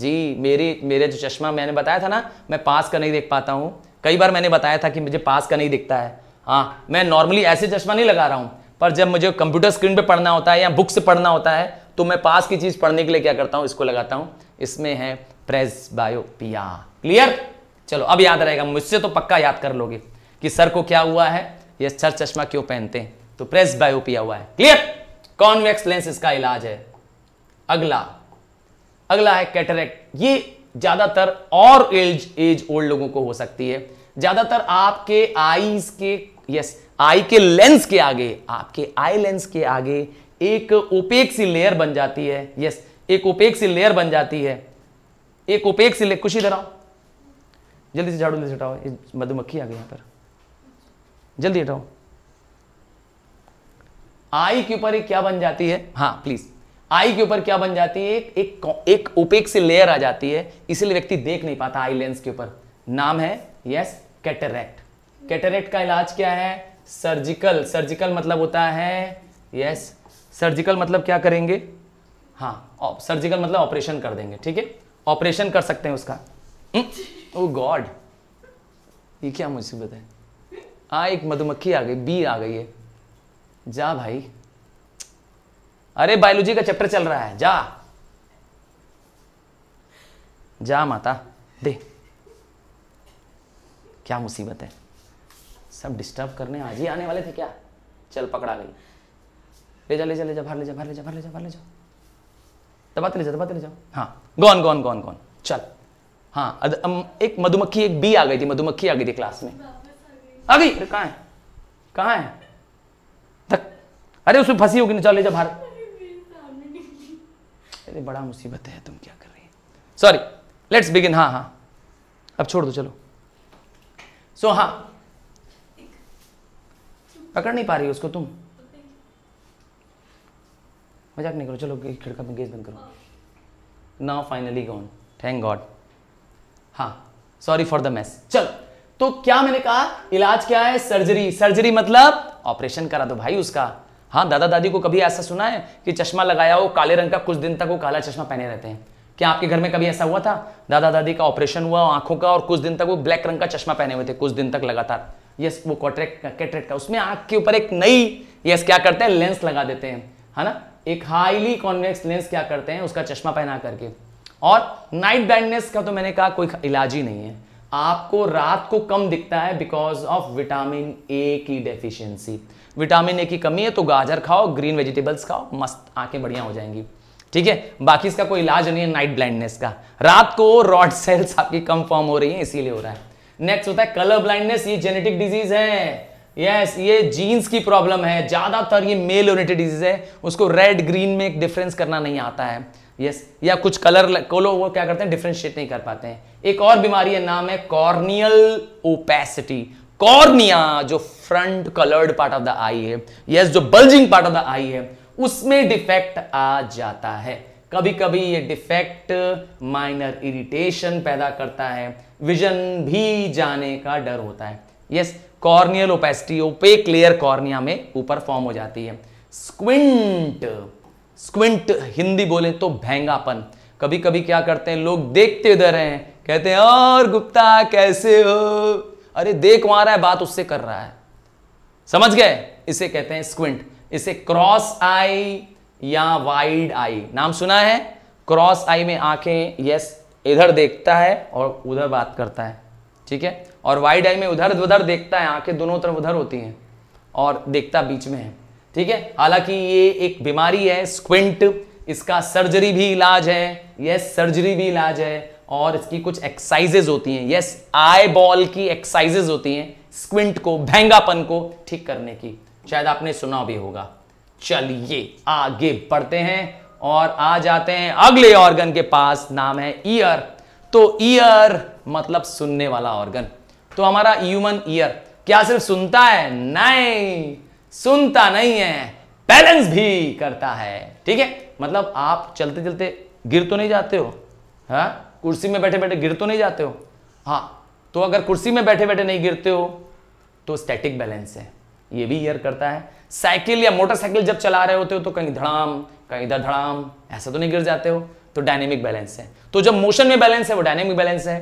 जी मेरी मेरे जो चश्मा मैंने बताया था ना मैं पास का नहीं देख पाता हूँ कई बार मैंने बताया था कि मुझे पास का नहीं दिखता है हाँ मैं नॉर्मली ऐसे चश्मा नहीं लगा रहा हूँ पर जब मुझे कंप्यूटर स्क्रीन पे पढ़ना होता है या बुक से पढ़ना होता है तो मैं पास की चीज़ पढ़ने के लिए क्या करता हूँ इसको लगाता हूँ इसमें है प्रेस बायोपिया क्लियर चलो अब याद रहेगा मुझसे तो पक्का याद कर लोगे कि सर को क्या हुआ है ये सर चश्मा क्यों पहनते हैं तो प्रेस बायोपिया हुआ है क्लियर कॉन्वेक्स लेंस इसका इलाज है अगला अगला है कैटरेक्ट ये ज्यादातर और एज एज ओल्ड लोगों को हो सकती है ज्यादातर आपके आईज के यस आई के लेंस के आगे आपके आई लेंस के आगे एक ओपेक सी लेयर बन जाती है यस एक ओपेक सी लेयर बन जाती है एक ओपेक सी लेयर कुछ इधर आओ जल्दी से झाड़ू से हटाओ मधुमक्खी आ गई यहां पर जल्दी हटाओ आई के ऊपर क्या बन जाती है हाँ प्लीज आई के ऊपर क्या बन जाती है एक एक, एक ओपेक से लेयर आ जाती है इसलिए व्यक्ति देख नहीं पाता आई लेंस के ऊपर नाम है यस कैटरेक्ट कैटरेक्ट का इलाज क्या है सर्जिकल सर्जिकल मतलब होता है यस सर्जिकल मतलब क्या करेंगे हाँ सर्जिकल मतलब ऑपरेशन कर देंगे ठीक है ऑपरेशन कर सकते हैं उसका ओ हम्म? गॉड oh ये क्या मुसीबत है आ एक मधुमक्खी आ गई बी आ गई है जा भाई अरे बायोलॉजी का चैप्टर चल रहा है जा जा माता दे क्या मुसीबत है सब डिस्टर्ब करने आज ही आने वाले थे क्या चल पकड़ा गई ले जा ले जा ले जा भर ले जा भर ले जा भर ले जा भर ले जाओ दबाते ले जाओ दबाते ले जाओ हाँ गौन गौन गौन गौन चल हाँ अद, अम, एक मधुमक्खी एक बी आ गई थी मधुमक्खी आ गई थी क्लास में आ गई अरे कहाँ है कहाँ है अरे उसमें फंसी होगी ना चल ले जा भारत अरे बड़ा मुसीबत है तुम क्या कर रही है सॉरी लेट्स बिगिन हाँ हाँ अब छोड़ दो चलो सो so, हाँ पकड़ नहीं पा रही उसको तुम मजाक नहीं करो चलो खिड़का में गेज बंद करो now finally gone thank God हाँ सॉरी फॉर द मैस चलो तो क्या मैंने कहा इलाज क्या है सर्जरी सर्जरी मतलब ऑपरेशन करा दो भाई उसका हाँ दादा दादी को कभी ऐसा सुना है कि चश्मा लगाया हो काले रंग का कुछ दिन तक वो काला चश्मा पहने रहते हैं क्या आपके घर में कभी ऐसा हुआ था दादा दादी का ऑपरेशन हुआ आंखों का और कुछ दिन तक वो ब्लैक रंग का चश्मा पहने हुए थे कुछ दिन तक लगातार यस वो कॉट्रेक्ट का कैटरेक्ट का उसमें आंख के ऊपर एक नई यस क्या करते हैं लेंस लगा देते हैं है ना एक हाईली कॉन्वेक्स लेंस क्या करते हैं उसका चश्मा पहना करके और नाइट ब्लाइंडनेस का तो मैंने कहा कोई इलाज ही नहीं है आपको रात को कम दिखता है बिकॉज ऑफ विटामिन ए की डेफिशिएंसी विटामिन ए की कमी है तो गाजर खाओ ग्रीन वेजिटेबल्स खाओ मस्त आंखें बढ़िया हो जाएंगी ठीक है बाकी इसका कोई इलाज नहीं है नाइट ब्लाइंडनेस का रात को रॉड सेल्स आपकी कम फॉर्म हो रही है इसीलिए हो रहा है नेक्स्ट होता है कलर ब्लाइंडनेस ये जेनेटिक डिजीज है यस yes, ये जीन्स की प्रॉब्लम है ज्यादातर ये मेल ओरिएंटेड डिजीज है उसको रेड ग्रीन में एक डिफरेंस करना नहीं आता है यस yes, या कुछ कलर को लोग वो क्या करते हैं डिफ्रेंशिएट नहीं कर पाते हैं एक और बीमारी है नाम है कॉर्नियल ओपेसिटी कॉर्निया जो front coloured part of the eye है यस जो bulging part of the eye है उसमें डिफेक्ट आ जाता है कभी कभी ये डिफेक्ट माइनर इरिटेशन पैदा करता है विजन भी जाने का डर होता है यस कॉर्नियल ओपेस्टी ओपे क्लियर कॉर्निया में ऊपर फॉर्म हो जाती है स्क्विंट स्क्विंट हिंदी बोले तो भैंगापन कभी कभी क्या करते हैं लोग देखते उधर हैं कहते हैं और गुप्ता कैसे हो अरे देख वहां रहा है बात उससे कर रहा है समझ गए इसे कहते हैं स्क्विंट इसे क्रॉस आई या वाइड आई नाम सुना है क्रॉस आई में आंखें यस इधर देखता है और उधर बात करता है ठीक है और वाइड आई में उधर उधर देखता है आंखें दोनों तरफ उधर होती हैं और देखता बीच में है ठीक है हालांकि ये एक बीमारी है स्क्विंट इसका सर्जरी भी इलाज है यस सर्जरी भी इलाज है और इसकी कुछ एक्साइजेज होती हैं यस आई बॉल की एक्साइजेज होती हैं स्क्विंट को भैंगापन को ठीक करने की शायद आपने सुना भी होगा चलिए आगे बढ़ते हैं और आ जाते हैं अगले ऑर्गन के पास नाम है ईयर तो ईयर मतलब सुनने वाला ऑर्गन तो हमारा ह्यूमन ईयर क्या सिर्फ सुनता है नहीं सुनता नहीं है बैलेंस भी करता है ठीक है मतलब आप चलते चलते गिर तो नहीं जाते हो हा? कुर्सी में बैठे बैठे गिर तो नहीं जाते हो हाँ तो अगर कुर्सी में बैठे बैठे नहीं गिरते हो तो स्टैटिक बैलेंस है ये भी ईयर करता है साइकिल या मोटरसाइकिल जब चला रहे होते हो तो कहीं धड़ाम कहीं इधर धड़ाम ऐसा तो नहीं गिर जाते हो तो डायनेमिक बैलेंस है तो जब मोशन में बैलेंस है वो डायनेमिक बैलेंस है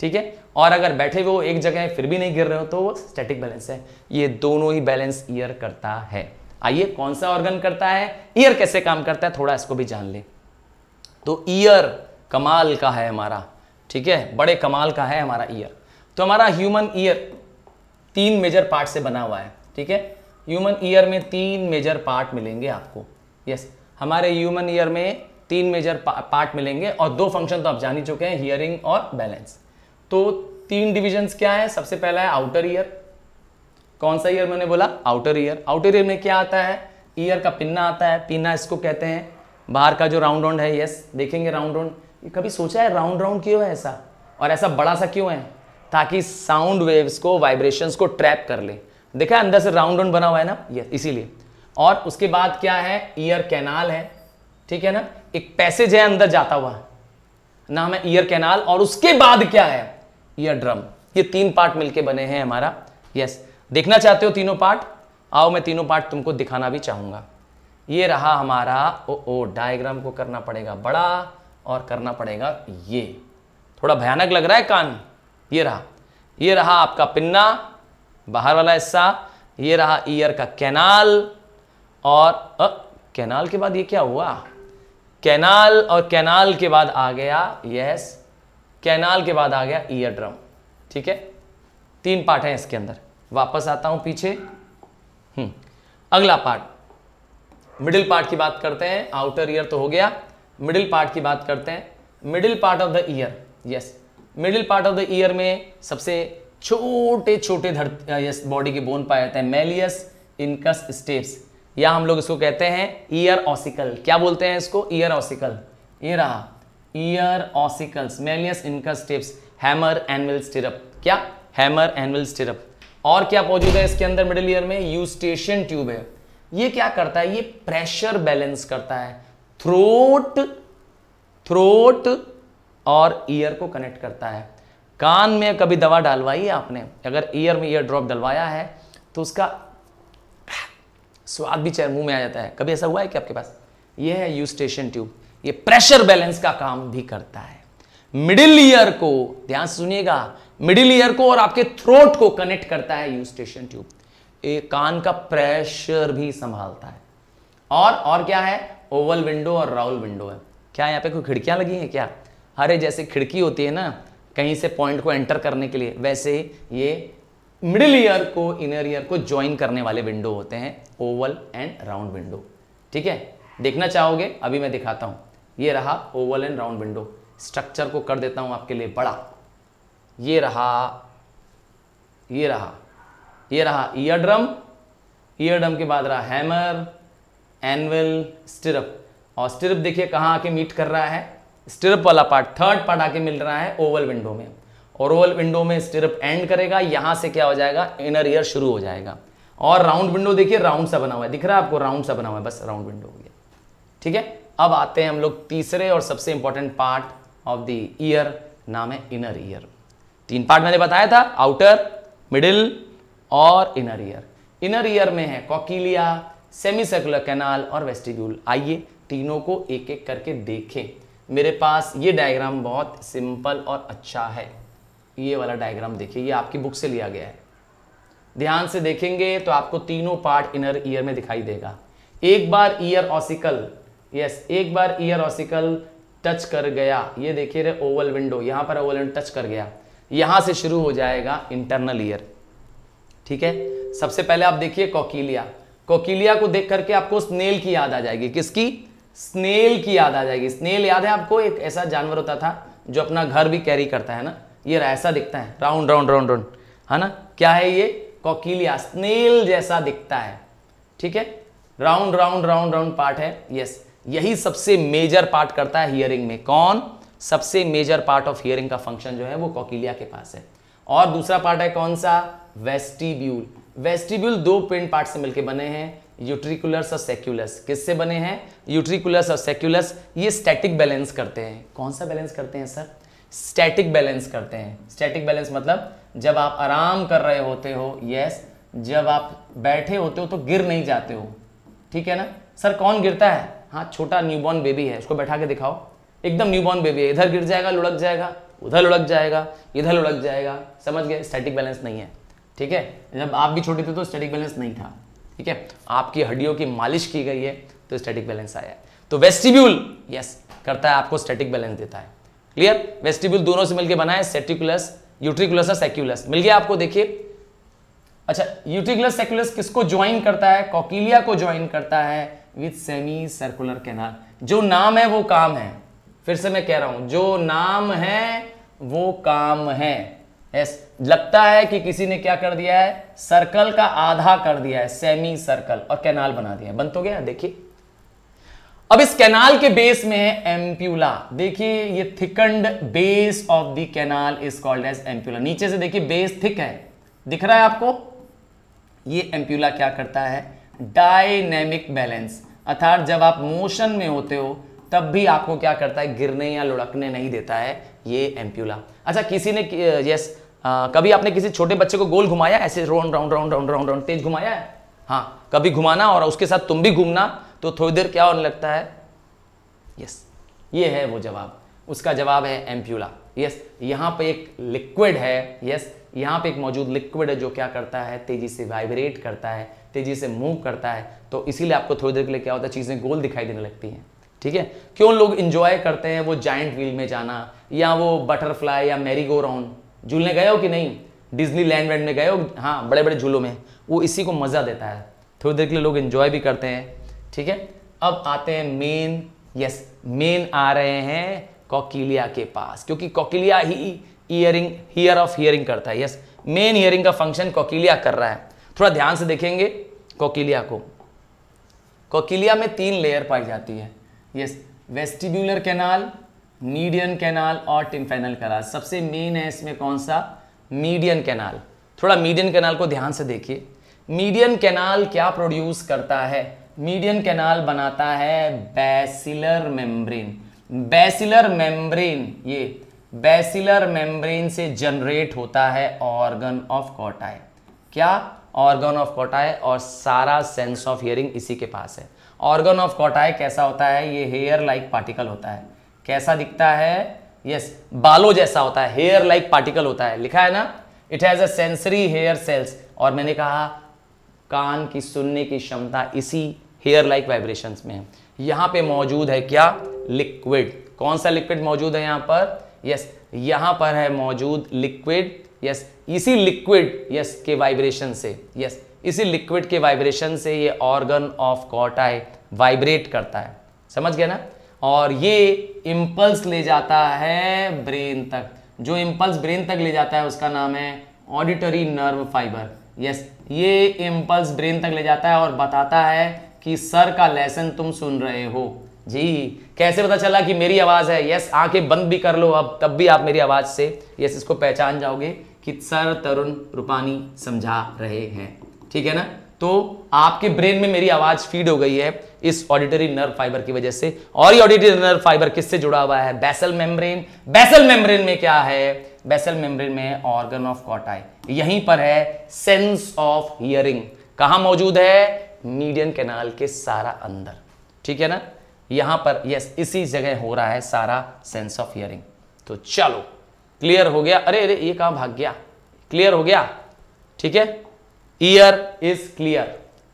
ठीक है और अगर बैठे हुए एक जगह फिर भी नहीं गिर रहे हो तो वो स्टैटिक बैलेंस है ये दोनों ही बैलेंस ईयर करता है आइए कौन सा ऑर्गन करता है ईयर कैसे काम करता है थोड़ा इसको भी जान ले तो ईयर कमाल का है हमारा ठीक है बड़े कमाल का है हमारा ईयर तो हमारा ह्यूमन ईयर तीन मेजर पार्ट से बना हुआ है ठीक है ह्यूमन ईयर में तीन मेजर पार्ट मिलेंगे आपको यस हमारे ह्यूमन ईयर में तीन मेजर पार्ट मिलेंगे और दो फंक्शन तो आप जान ही चुके हैं हियरिंग और बैलेंस तो तीन डिविजन्स क्या है सबसे पहला है आउटर ईयर कौन सा ईयर मैंने बोला आउटर ईयर आउटर ईयर में क्या आता है ईयर का पिन्ना आता है पिन्ना इसको कहते हैं बाहर का जो राउंड राउंड है यस देखेंगे राउंड राउंड कभी सोचा है राउंड राउंड क्यों है ऐसा और ऐसा बड़ा सा क्यों है ताकि साउंड वेव्स को वाइब्रेशंस को ट्रैप कर ले देखा अंदर से राउंड राउंड बना हुआ है ना ये इसीलिए और उसके बाद क्या है ईयर कैनाल है ठीक है ना एक पैसेज है अंदर जाता हुआ नाम है ईयर कैनाल और उसके बाद क्या है ईयर ड्रम ये तीन पार्ट मिलके बने हैं हमारा यस देखना चाहते हो तीनों पार्ट आओ मैं तीनों पार्ट तुमको दिखाना भी चाहूंगा ये रहा हमारा ओ ओ डायग्राम को करना पड़ेगा बड़ा और करना पड़ेगा ये थोड़ा भयानक लग रहा है कान ये रहा ये रहा आपका पिन्ना बाहर वाला हिस्सा ये रहा ईयर का कैनाल और अ, कैनाल के बाद ये क्या हुआ कैनाल और कैनाल के बाद आ गया यस कैनाल के बाद आ गया ईयर ड्रम ठीक है तीन पार्ट हैं इसके अंदर वापस आता हूं पीछे हम्म। अगला पार्ट मिडिल पार्ट की बात करते हैं आउटर ईयर तो हो गया मिडिल पार्ट की बात करते हैं middle part of the ear yes middle part of the ear में सबसे छोटे छोटे धरती यस बॉडी के बोन पाए जाते हैं मेलियस इनकस स्टेप्स या हम लोग इसको कहते हैं ईयर ऑसिकल क्या बोलते हैं इसको ईयर ऑसिकल ये रहा ear ossicles malleus incus stapes hammer anvil stirrup क्या हैमर एनविल स्टिरप और क्या मौजूद है इसके अंदर मिडिल ईयर में यूस्टेशन ट्यूब है ये क्या करता है ये प्रेशर बैलेंस करता है थ्रोट थ्रोट और ईयर को कनेक्ट करता है कान में कभी दवा डालवाई है आपने अगर ईयर में ईयर ड्रॉप डलवाया है तो उसका स्वाद भी मुंह में आ जाता है कभी ऐसा हुआ है कि आपके पास यह है यूस्टेशन ट्यूब यह प्रेशर बैलेंस का काम भी करता है मिडिल ईयर को ध्यान से सुनिएगा मिडिल ईयर को और आपके थ्रोट को कनेक्ट करता है यूस्टेशन ट्यूब ये कान का प्रेशर भी संभालता है और और क्या है ओवल विंडो और राउल विंडो है क्या यहाँ पे कोई खिड़कियाँ लगी हैं क्या अरे जैसे खिड़की होती है ना कहीं से पॉइंट को एंटर करने के लिए वैसे ये मिडिल ईयर को इनर ईयर को ज्वाइन करने वाले विंडो होते हैं ओवल एंड राउंड विंडो ठीक है देखना चाहोगे अभी मैं दिखाता हूँ ये रहा oval and round window structure को कर देता हूँ आपके लिए बड़ा ये रहा ये रहा ये रहा ईयर ड्रम ईयर ड्रम के बाद रहा हैमर एनवल स्टिरप और स्टिरप देखिए कहाँ आके मीट कर रहा है स्टिरप वाला पार्ट थर्ड पार्ट आके मिल रहा है ओवल विंडो में और ओवल विंडो में स्टिरप एंड करेगा यहाँ से क्या हो जाएगा इनर ईयर शुरू हो जाएगा और राउंड विंडो देखिए राउंड सा बना हुआ है दिख रहा है आपको राउंड सा बना हुआ है बस राउंड विंडो हो गया ठीक है अब आते हैं हम लोग तीसरे और सबसे important part of the ear नाम है इनर ईयर तीन पार्ट मैंने बताया था आउटर मिडिल और इनर ईयर इनर ईयर में है कॉकिलिया सेमी सर्कुलर कैनाल और वेस्टिब्यूल आइए तीनों को एक एक करके देखें मेरे पास ये डायग्राम बहुत सिंपल और अच्छा है ये वाला डायग्राम देखिए ये आपकी बुक से लिया गया है ध्यान से देखेंगे तो आपको तीनों पार्ट इनर ईयर में दिखाई देगा एक बार ईयर ऑसिकल यस एक बार ईयर ऑसिकल टच कर गया ये देखिए रे ओवल विंडो यहां पर ओवल विंडो टच कर गया यहां से शुरू हो जाएगा इंटरनल ईयर ठीक है सबसे पहले आप देखिए कॉकीलिया कोकिलिया को देख करके आपको स्नेल की याद आ जाएगी किसकी स्नेल की याद आ जाएगी स्नेल याद है आपको एक ऐसा जानवर होता था जो अपना घर भी कैरी करता है ना ये ऐसा दिखता है राउंड राउंड राउंड राउंड है ना क्या है ये कोकिलिया स्नेल जैसा दिखता है ठीक है round round round round part है यस यही सबसे मेजर पार्ट करता है हियरिंग में कौन सबसे मेजर पार्ट ऑफ हियरिंग का फंक्शन जो है वो कोकिलिया के पास है और दूसरा पार्ट है कौन सा वेस्टिब्यूल वेस्टिब्यूल दो पेन पार्ट से मिलकर बने हैं यूट्रिकुलस और सेक्यूलस किससे बने हैं यूट्रिकुलस और सेक्यूलस ये स्टैटिक बैलेंस करते हैं कौन सा बैलेंस करते हैं सर स्टैटिक बैलेंस करते हैं स्टैटिक बैलेंस मतलब जब आप आराम कर रहे होते हो यस जब आप बैठे होते हो तो गिर नहीं जाते हो ठीक है ना सर कौन गिरता है हाँ छोटा न्यूबॉर्न बेबी है उसको बैठा के दिखाओ एकदम न्यूबॉर्न बेबी है इधर गिर जाएगा लुढ़क जाएगा उधर लुढ़क जाएगा इधर लुढ़क जाएगा समझ गए स्टैटिक बैलेंस नहीं है ठीक है जब आप भी छोटे थे तो स्टैटिक बैलेंस नहीं था ठीक है आपकी हड्डियों की मालिश की गई है तो स्टैटिक बैलेंस आया है तो वेस्टिब्यूल यस करता है आपको स्टैटिक बैलेंस देता है क्लियर वेस्टिब्यूल दोनों से मिलकर बनाए सेटिकुलस यूट्रिकुलस और सेक्यूलस मिल गया आपको देखिए अच्छा यूट्रिकुलस सेक्यूलस किसको ज्वाइन करता है कॉकिलिया को ज्वाइन करता है विथ सेमी सर्कुलर कैनाल जो नाम है वो काम है फिर से मैं कह रहा हूं जो नाम है वो काम है यस लगता है कि किसी ने क्या कर दिया है सर्कल का आधा कर दिया है सेमी सर्कल और कैनाल बना दिया है तो गया देखिए अब इस कैनाल के बेस में है एम्प्यूला देखिए ये thickened base of the canal is called as ampulla नीचे से देखिए बेस थिक है दिख रहा है आपको ये एम्प्यूला क्या करता है डायनेमिक बैलेंस अर्थात जब आप मोशन में होते हो तब भी आपको क्या करता है गिरने या लुढ़कने नहीं देता है ये एम्प्यूला अच्छा किसी ने यस कभी आपने किसी छोटे बच्चे को गोल घुमाया ऐसे round round round round round round तेज घुमाया है हाँ कभी घुमाना और उसके साथ तुम भी घूमना तो थोड़ी देर क्या होने लगता है यस ये है वो जवाब उसका जवाब है एम्प्यूला यस यहाँ पे एक लिक्विड है यस यहाँ पे एक मौजूद लिक्विड है जो क्या करता है तेजी से वाइब्रेट करता है तेजी से मूव करता है तो इसीलिए आपको थोड़ी देर के लिए क्या होता है चीज़ें गोल दिखाई देने लगती हैं ठीक है क्यों लोग इंजॉय करते हैं वो जाइंट व्हील में जाना या वो बटरफ्लाई या मैरी गो राउंड झूलने गए हो कि नहीं डिजनी लैंड वैंड में गए हो हाँ बड़े बड़े झूलों में वो इसी को मज़ा देता है थोड़ी देर के लिए लोग इन्जॉय भी करते हैं ठीक है अब आते हैं मेन यस मेन आ रहे हैं कॉकिलिया के पास क्योंकि कॉकिलिया ही ईयरिंग हीयर ऑफ हियरिंग करता है यस मेन हियरिंग का फंक्शन कॉकिलिया कर रहा है थोड़ा ध्यान से देखेंगे कॉकिलिया को कॉकिलिया में तीन लेयर पाई जाती है yes vestibular canal median canal और टिम्फेनल कैनाल सबसे मेन है इसमें कौन सा मीडियन कैनाल थोड़ा मीडियन कैनाल को ध्यान से देखिए मीडियन कैनाल क्या प्रोड्यूस करता है मीडियन कैनाल बनाता है बैसिलर मेम्ब्रेन बैसिलर मेम्ब्रेन ये बैसिलर मेम्ब्रेन से जनरेट होता है ऑर्गन ऑफ कॉटाई क्या ऑर्गन ऑफ कॉटाई और सारा सेंस ऑफ हियरिंग इसी के पास है ऑर्गन ऑफ कॉटाई कैसा होता है ये हेयर लाइक पार्टिकल होता है कैसा दिखता है यस yes, बालों जैसा होता है हेयर लाइक पार्टिकल होता है लिखा है ना it has sensory hair cells और मैंने कहा कान की सुनने की क्षमता इसी हेयर लाइक वाइब्रेशन में है यहां पे मौजूद है क्या लिक्विड कौन सा लिक्विड मौजूद है यहां पर यस yes, यहां पर है मौजूद लिक्विड यस yes, इसी लिक्विड यस yes, के वाइब्रेशन से यस yes, इसी लिक्विड के वाइब्रेशन से ये ऑर्गन ऑफ कॉटाई वाइब्रेट करता है समझ गया ना और ये इम्पल्स ले जाता है ब्रेन तक जो इम्पल्स ब्रेन तक ले जाता है उसका नाम है ऑडिटरी नर्व फाइबर यस ये इम्पल्स ब्रेन तक ले जाता है और बताता है कि सर का लेसन तुम सुन रहे हो जी कैसे पता चला कि मेरी आवाज़ है यस आंखें बंद भी कर लो अब तब भी आप मेरी आवाज़ से यस इसको पहचान जाओगे कि सर तरुण रूपानी समझा रहे हैं ठीक है ना तो आपके ब्रेन में मेरी आवाज फीड हो गई है इस ऑडिटरी नर्व फाइबर की वजह से और ये ऑडिटरी नर्व फाइबर किससे जुड़ा हुआ है बेसल मेम्ब्रेन बेसल मेम्ब्रेन में क्या है बेसल मेम्ब्रेन में ऑर्गन ऑफ कॉटाई यहीं पर है सेंस ऑफ हियरिंग कहा मौजूद है मीडियन कैनाल के सारा अंदर ठीक है ना यहां पर यस इसी जगह हो रहा है सारा सेंस ऑफ हियरिंग तो चलो क्लियर हो गया अरे अरे ये कहा भाग गया क्लियर हो गया ठीक है ईयर इज क्लियर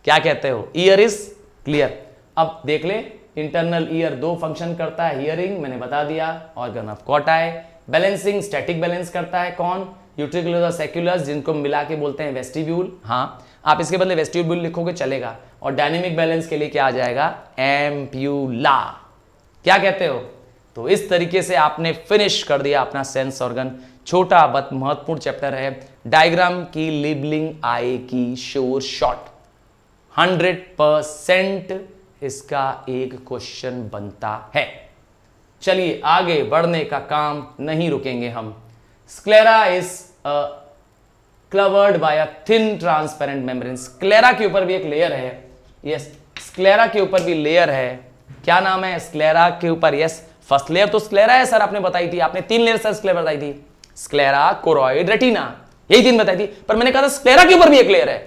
क्या कहते हो ईयर इज क्लियर अब देख ले इंटरनल ईयर दो फंक्शन करता है हियरिंग मैंने बता दिया organ of Corti balancing static balance करता है कौन यूट्रिकुलर और सेक्युलर जिनको मिला के बोलते हैं वेस्टिब्यूल हाँ आप इसके बदले वेस्टिब्यूल लिखोगे चलेगा और डायनेमिक बैलेंस के लिए क्या आ जाएगा एम्प्यूला क्या कहते हो तो इस तरीके से आपने फिनिश कर दिया अपना सेंस ऑर्गन छोटा बहुत महत्वपूर्ण चैप्टर है डायग्राम की लेबलिंग आई की शोर शॉट हंड्रेड परसेंट इसका एक क्वेश्चन बनता है चलिए आगे बढ़ने का काम नहीं रुकेंगे हम sclera is covered by a thin transparent membrane sclera के ऊपर भी एक लेयर है यस स्क्लेरा के ऊपर भी लेयर है क्या नाम है स्क्लेरा के ऊपर यस फर्स्ट लेयर तो स्क्लेरा है सर आपने बताई थी आपने तीन लेयर सर स्क्लेरा बताई थी स्क्लेरा कोरोइड रेटिना यही तीन बताई थी पर मैंने कहा था स्क्लेरा के ऊपर भी एक लेयर है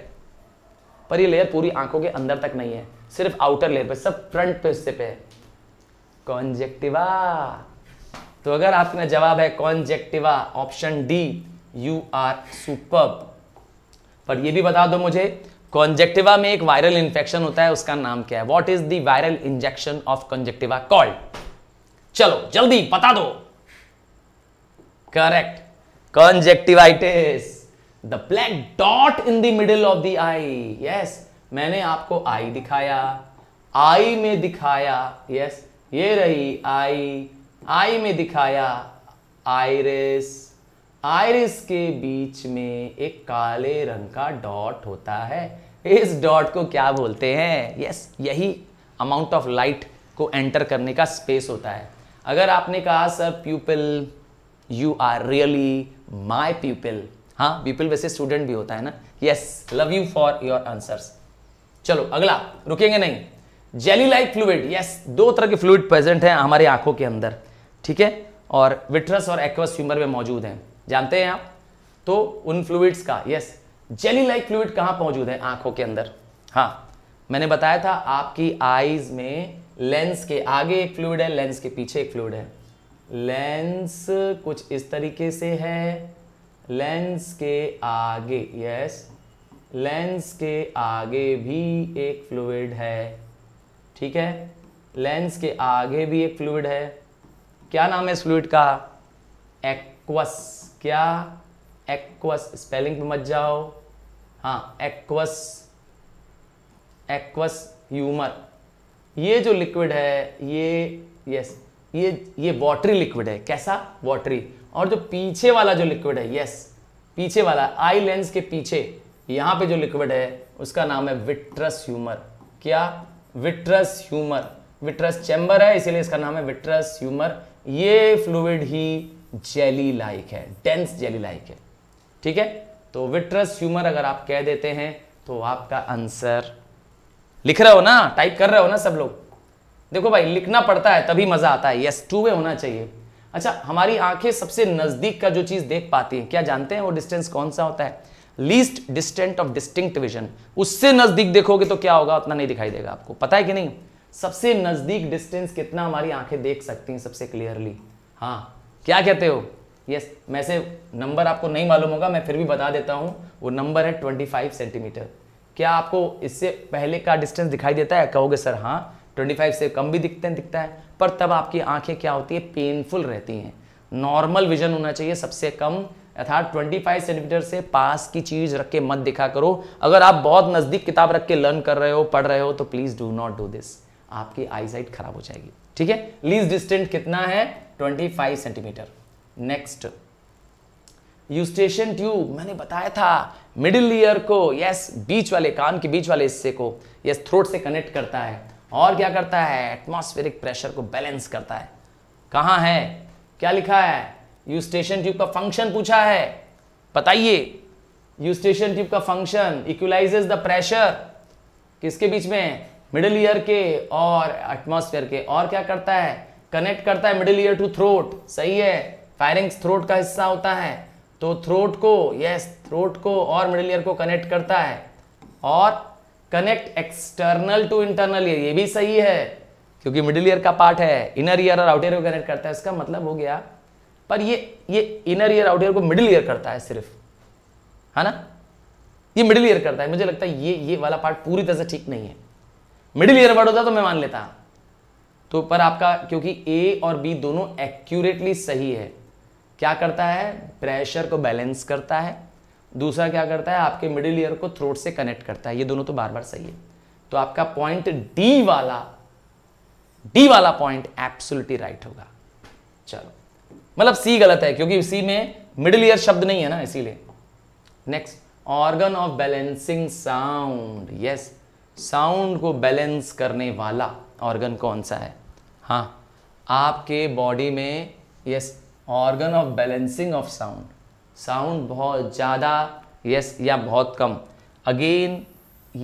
पर ये लेयर पूरी आंखों के अंदर तक नहीं है सिर्फ आउटर लेयर पे सब फ्रंट पे उससे पे है कॉन्जेक्टिवा तो अगर आपका जवाब है conjunctiva option D you are super पर ये भी बता दो मुझे कॉन्जेक्टिवा में एक वायरल इंफेक्शन होता है उसका नाम क्या है what is the viral injection of conjunctiva called चलो जल्दी बता दो correct conjunctivitis the black dot in the middle of the eye yes मैंने आपको आई दिखाया आई में दिखाया यस yes, ये रही आई आई में दिखाया आयरिस आयरिस के बीच में एक काले रंग का डॉट होता है इस डॉट को क्या बोलते हैं यस yes, यही अमाउंट ऑफ लाइट को एंटर करने का स्पेस होता है अगर आपने कहा sir pupil you are really my people हाँ पीपल वैसे स्टूडेंट भी होता है ना yes love you for your answer चलो अगला रुकेंगे नहीं जेली लाइक फ्लूड यस दो तरह के फ्लूड प्रेजेंट हैं हमारी आंखों के अंदर ठीक है और विट्रस और एक्वस ह्यूमर में मौजूद हैं जानते हैं आप तो उन फ्लूड्स का यस जेली लाइक फ्लूड कहाँ मौजूद है आंखों के अंदर हाँ मैंने बताया था आपकी आईज में लेंस के आगे एक फ्लूड है लेंस के पीछे एक फ्लूड है लेंस कुछ इस तरीके से है लेंस के आगे यस लेंस के आगे भी एक फ्लूड है ठीक है लेंस के आगे भी एक फ्लूड है क्या नाम है इस फ्लूड का एक्वस क्या एक्वस स्पेलिंग पे मत जाओ हाँ एक्वस एक्वस ह्यूमर ये जो लिक्विड है ये यस ये ये वॉटरी लिक्विड है कैसा वॉटरी और जो पीछे वाला जो लिक्विड है यस पीछे वाला आई लेंस के पीछे यहां पे जो लिक्विड है उसका नाम है विट्रस ह्यूमर क्या विट्रस ह्यूमर विट्रस चैम्बर है इसीलिए इसका नाम है विट्रस ह्यूमर ये फ्लूड ही जेली लाइक है डेंस जेली लाइक है ठीक है तो विट्रस ह्यूमर अगर आप कह देते हैं तो आपका आंसर लिख रहे हो ना टाइप कर रहे हो ना सब लोग देखो भाई लिखना पड़ता है तभी मजा आता है यस टू वे होना चाहिए अच्छा हमारी आंखें सबसे नजदीक का जो चीज देख पाती है क्या जानते हैं वो डिस्टेंस कौन सा होता है least distant of distinct vision उससे नजदीक देखोगे तो क्या होगा उतना नहीं दिखाई देगा आपको पता है कि नहीं सबसे नजदीक डिस्टेंस कितना हमारी आंखें देख सकती हैं सबसे क्लियरली हाँ क्या कहते हो यस yes, मैं से नंबर आपको नहीं मालूम होगा मैं फिर भी बता देता हूँ वो नंबर है 25 सेंटीमीटर क्या आपको इससे पहले का डिस्टेंस दिखाई देता है कहोगे सर हाँ 25 से कम भी दिखते हैं दिखता है पर तब आपकी आंखें क्या होती है पेनफुल रहती हैं नॉर्मल विजन होना चाहिए सबसे कम अर्थात 25 सेंटीमीटर से पास की चीज़ रख के मत दिखा करो अगर आप बहुत नज़दीक किताब रख के लर्न कर रहे हो पढ़ रहे हो तो please do not do this आपकी आईसाइट खराब हो जाएगी ठीक है लीज डिस्टेंट कितना है 25 सेंटीमीटर नेक्स्ट यूस्टेशन ट्यूब मैंने बताया था मिडिल ईयर को यस बीच वाले कान के बीच वाले हिस्से को यस थ्रोट से कनेक्ट करता है और क्या करता है एटमॉस्फेरिक प्रेशर को बैलेंस करता है कहाँ है क्या लिखा है यू स्टेशन ट्यूब का फंक्शन पूछा है बताइए यू स्टेशन ट्यूब का फंक्शन इक्वलाइजेस द प्रेशर किसके बीच में मिडिल ईयर के और एटमॉस्फेयर के और क्या करता है कनेक्ट करता है मिडिल ईयर टू थ्रोट सही है फायरिंग थ्रोट का हिस्सा होता है तो थ्रोट को यस थ्रोट को और मिडिल ईयर को कनेक्ट करता है और connect external to internal ear ये भी सही है क्योंकि मिडिल ईयर का पार्ट है इनर ईयर और आउटर ईयर को कनेक्ट करता है इसका मतलब हो गया पर ये ये इनर ईयर आउटर ईयर को मिडिल ईयर करता है सिर्फ है ना ये मिडिल ईयर करता है मुझे लगता है ये ये वाला पार्ट पूरी तरह से ठीक नहीं है मिडिल ईयर वर्ड होता तो मैं मान लेता तो पर आपका क्योंकि ए और बी दोनों एक्यूरेटली सही है क्या करता है प्रेशर को बैलेंस करता है दूसरा क्या करता है आपके मिडिल ईयर को थ्रोट से कनेक्ट करता है ये दोनों तो बार बार सही है तो आपका पॉइंट डी वाला डी वाला पॉइंट एप्सुलटी राइट होगा चलो मतलब सी गलत है क्योंकि सी में मिडिल ईयर शब्द नहीं है ना इसीलिए next organ of balancing sound yes sound को बैलेंस करने वाला ऑर्गन कौन सा है हाँ आपके बॉडी में yes organ of balancing of sound sound बहुत ज़्यादा यस या बहुत कम अगेन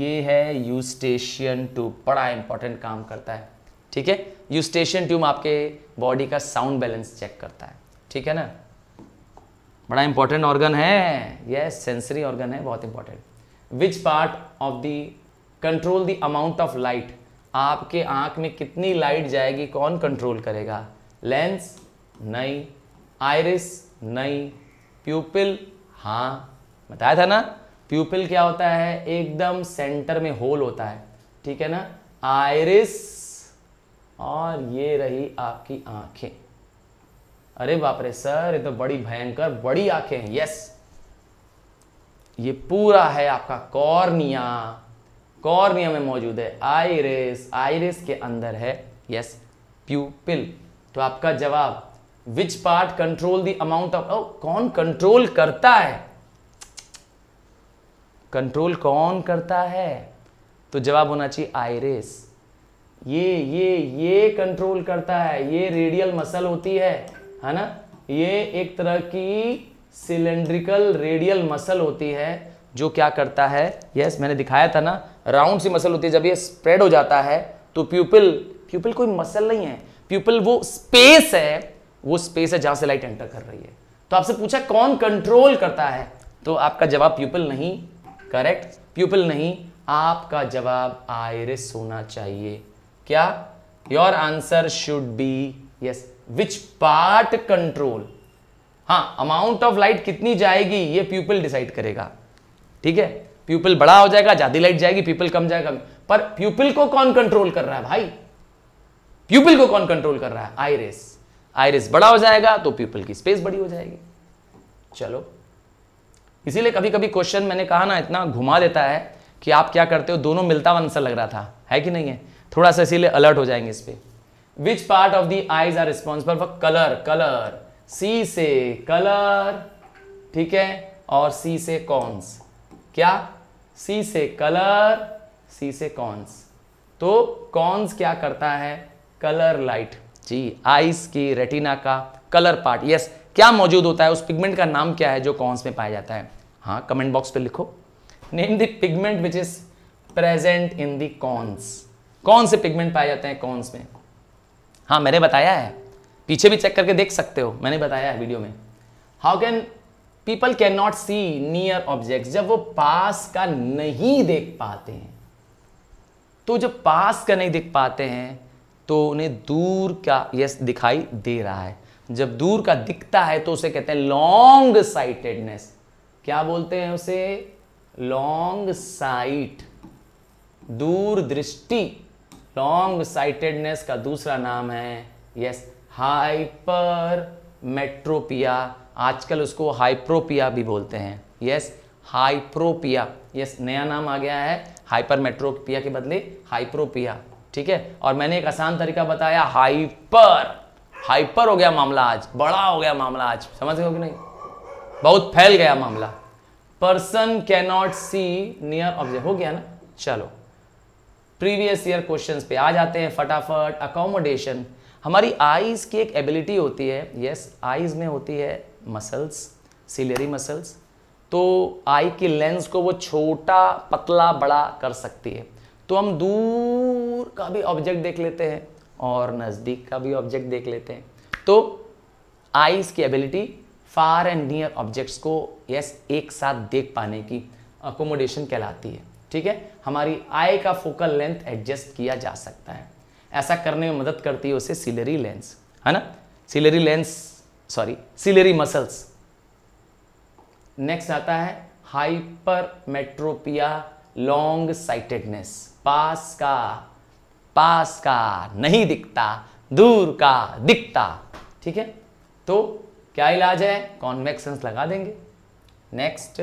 ये है यूस्टेशियन ट्यूब बड़ा इंपॉर्टेंट काम करता है ठीक है यूस्टेशियन ट्यूब आपके बॉडी का साउंड बैलेंस चेक करता है ठीक है ना बड़ा इंपॉर्टेंट ऑर्गन है यस सेंसरी ऑर्गन है बहुत important which part of the control the amount of light आपके आंख में कितनी लाइट जाएगी कौन कंट्रोल करेगा लेंस नहीं आयरिस नहीं प्यूपिल हाँ बताया था ना प्यूपिल क्या होता है एकदम सेंटर में होल होता है ठीक है ना आयरिस और ये रही आपकी आंखें अरे बाप रे सर ये तो बड़ी भयंकर बड़ी आंखें हैं यस ये पूरा है आपका कॉर्निया कॉर्निया में मौजूद है आयरिस आयरिस के अंदर है यस प्यूपिल तो आपका जवाब which part control the amount of कौन कंट्रोल करता है कंट्रोल कौन करता है तो जवाब होना चाहिए आयरेस ये ये ये कंट्रोल करता है ये रेडियल मसल होती है है ना ये एक तरह की सिलेंड्रिकल रेडियल मसल होती है जो क्या करता है यस मैंने दिखाया था ना राउंड सी मसल होती है जब ये स्प्रेड हो जाता है तो प्यूपिल प्यूपिल कोई मसल नहीं है प्यूपिल वो स्पेस है वो स्पेस है जहां से लाइट एंटर कर रही है तो आपसे पूछा कौन कंट्रोल करता है तो आपका जवाब प्यूपल नहीं करेक्ट प्यूपल नहीं आपका जवाब आयरिस होना चाहिए क्या your answer should be yes which part control हाँ अमाउंट ऑफ लाइट कितनी जाएगी ये प्यूपल डिसाइड करेगा ठीक है प्यूपल बड़ा हो जाएगा ज्यादा लाइट जाएगी प्यूपल कम जाएगा पर प्यूपल को कौन कंट्रोल कर रहा है भाई प्यूपल को कौन कंट्रोल कर रहा है आयरिस आयरिस बड़ा हो जाएगा तो पीपल की स्पेस बड़ी हो जाएगी चलो इसीलिए कभी कभी क्वेश्चन मैंने कहा ना इतना घुमा देता है कि आप क्या करते हो दोनों मिलता हुआ आंसर लग रहा था है कि नहीं है थोड़ा सा इसीलिए अलर्ट हो जाएंगे इस पर which part of the eyes are responsible for colour colour see से कलर ठीक है और सी से कॉन्स क्या सी से कलर सी से कॉन्स तो कॉन्स क्या करता है कलर लाइट जी आइस की रेटिना का कलर पार्ट यस क्या मौजूद होता है उस पिगमेंट का नाम क्या है जो कॉन्स में पाया जाता है हाँ कमेंट बॉक्स पे लिखो name the pigment which is present in the cones कौन से पिगमेंट पाए जाते हैं कॉन्स में हाँ मैंने बताया है पीछे भी चेक करके देख सकते हो मैंने बताया है वीडियो में how can people can not see near object जब वो पास का नहीं देख पाते हैं तो जब पास का नहीं देख पाते हैं तो उन्हें दूर का यस दिखाई दे रहा है जब दूर का दिखता है तो उसे कहते हैं लॉन्ग साइटेडनेस क्या बोलते हैं उसे लॉन्ग साइट दूर दृष्टि लॉन्ग साइटेडनेस का दूसरा नाम है यस हाइपर मेट्रोपिया आजकल उसको हाइप्रोपिया भी बोलते हैं यस हाइप्रोपिया यस नया नाम आ गया है हाइपर मेट्रोपिया के बदले हाइप्रोपिया ठीक है और मैंने एक आसान तरीका बताया हाइपर हाइपर हो गया मामला आज बड़ा हो गया मामला आज समझ गए कि नहीं बहुत फैल गया मामला person cannot see near object हो गया ना चलो प्रीवियस ईयर क्वेश्चन पे आ जाते हैं फटाफट अकोमोडेशन हमारी आईज की एक एबिलिटी होती है यस yes, आईज में होती है मसल्स सिलेरी मसल्स तो आई की लेंस को वो छोटा पतला बड़ा कर सकती है तो हम दूर का भी ऑब्जेक्ट देख लेते हैं और नज़दीक का भी ऑब्जेक्ट देख लेते हैं तो आईज की ability far and near objects को यस एक साथ देख पाने की अकोमोडेशन कहलाती है ठीक है हमारी आई का फोकल लेंथ एडजस्ट किया जा सकता है ऐसा करने में मदद करती है उसे सिलेरी लेंस है ना ciliary lens sorry ciliary muscles next आता है हाइपर मेट्रोपिया लॉन्ग साइटेडनेस पास का पास का नहीं दिखता दूर का दिखता ठीक है तो क्या इलाज है कॉन्वेक्स लगा देंगे नेक्स्ट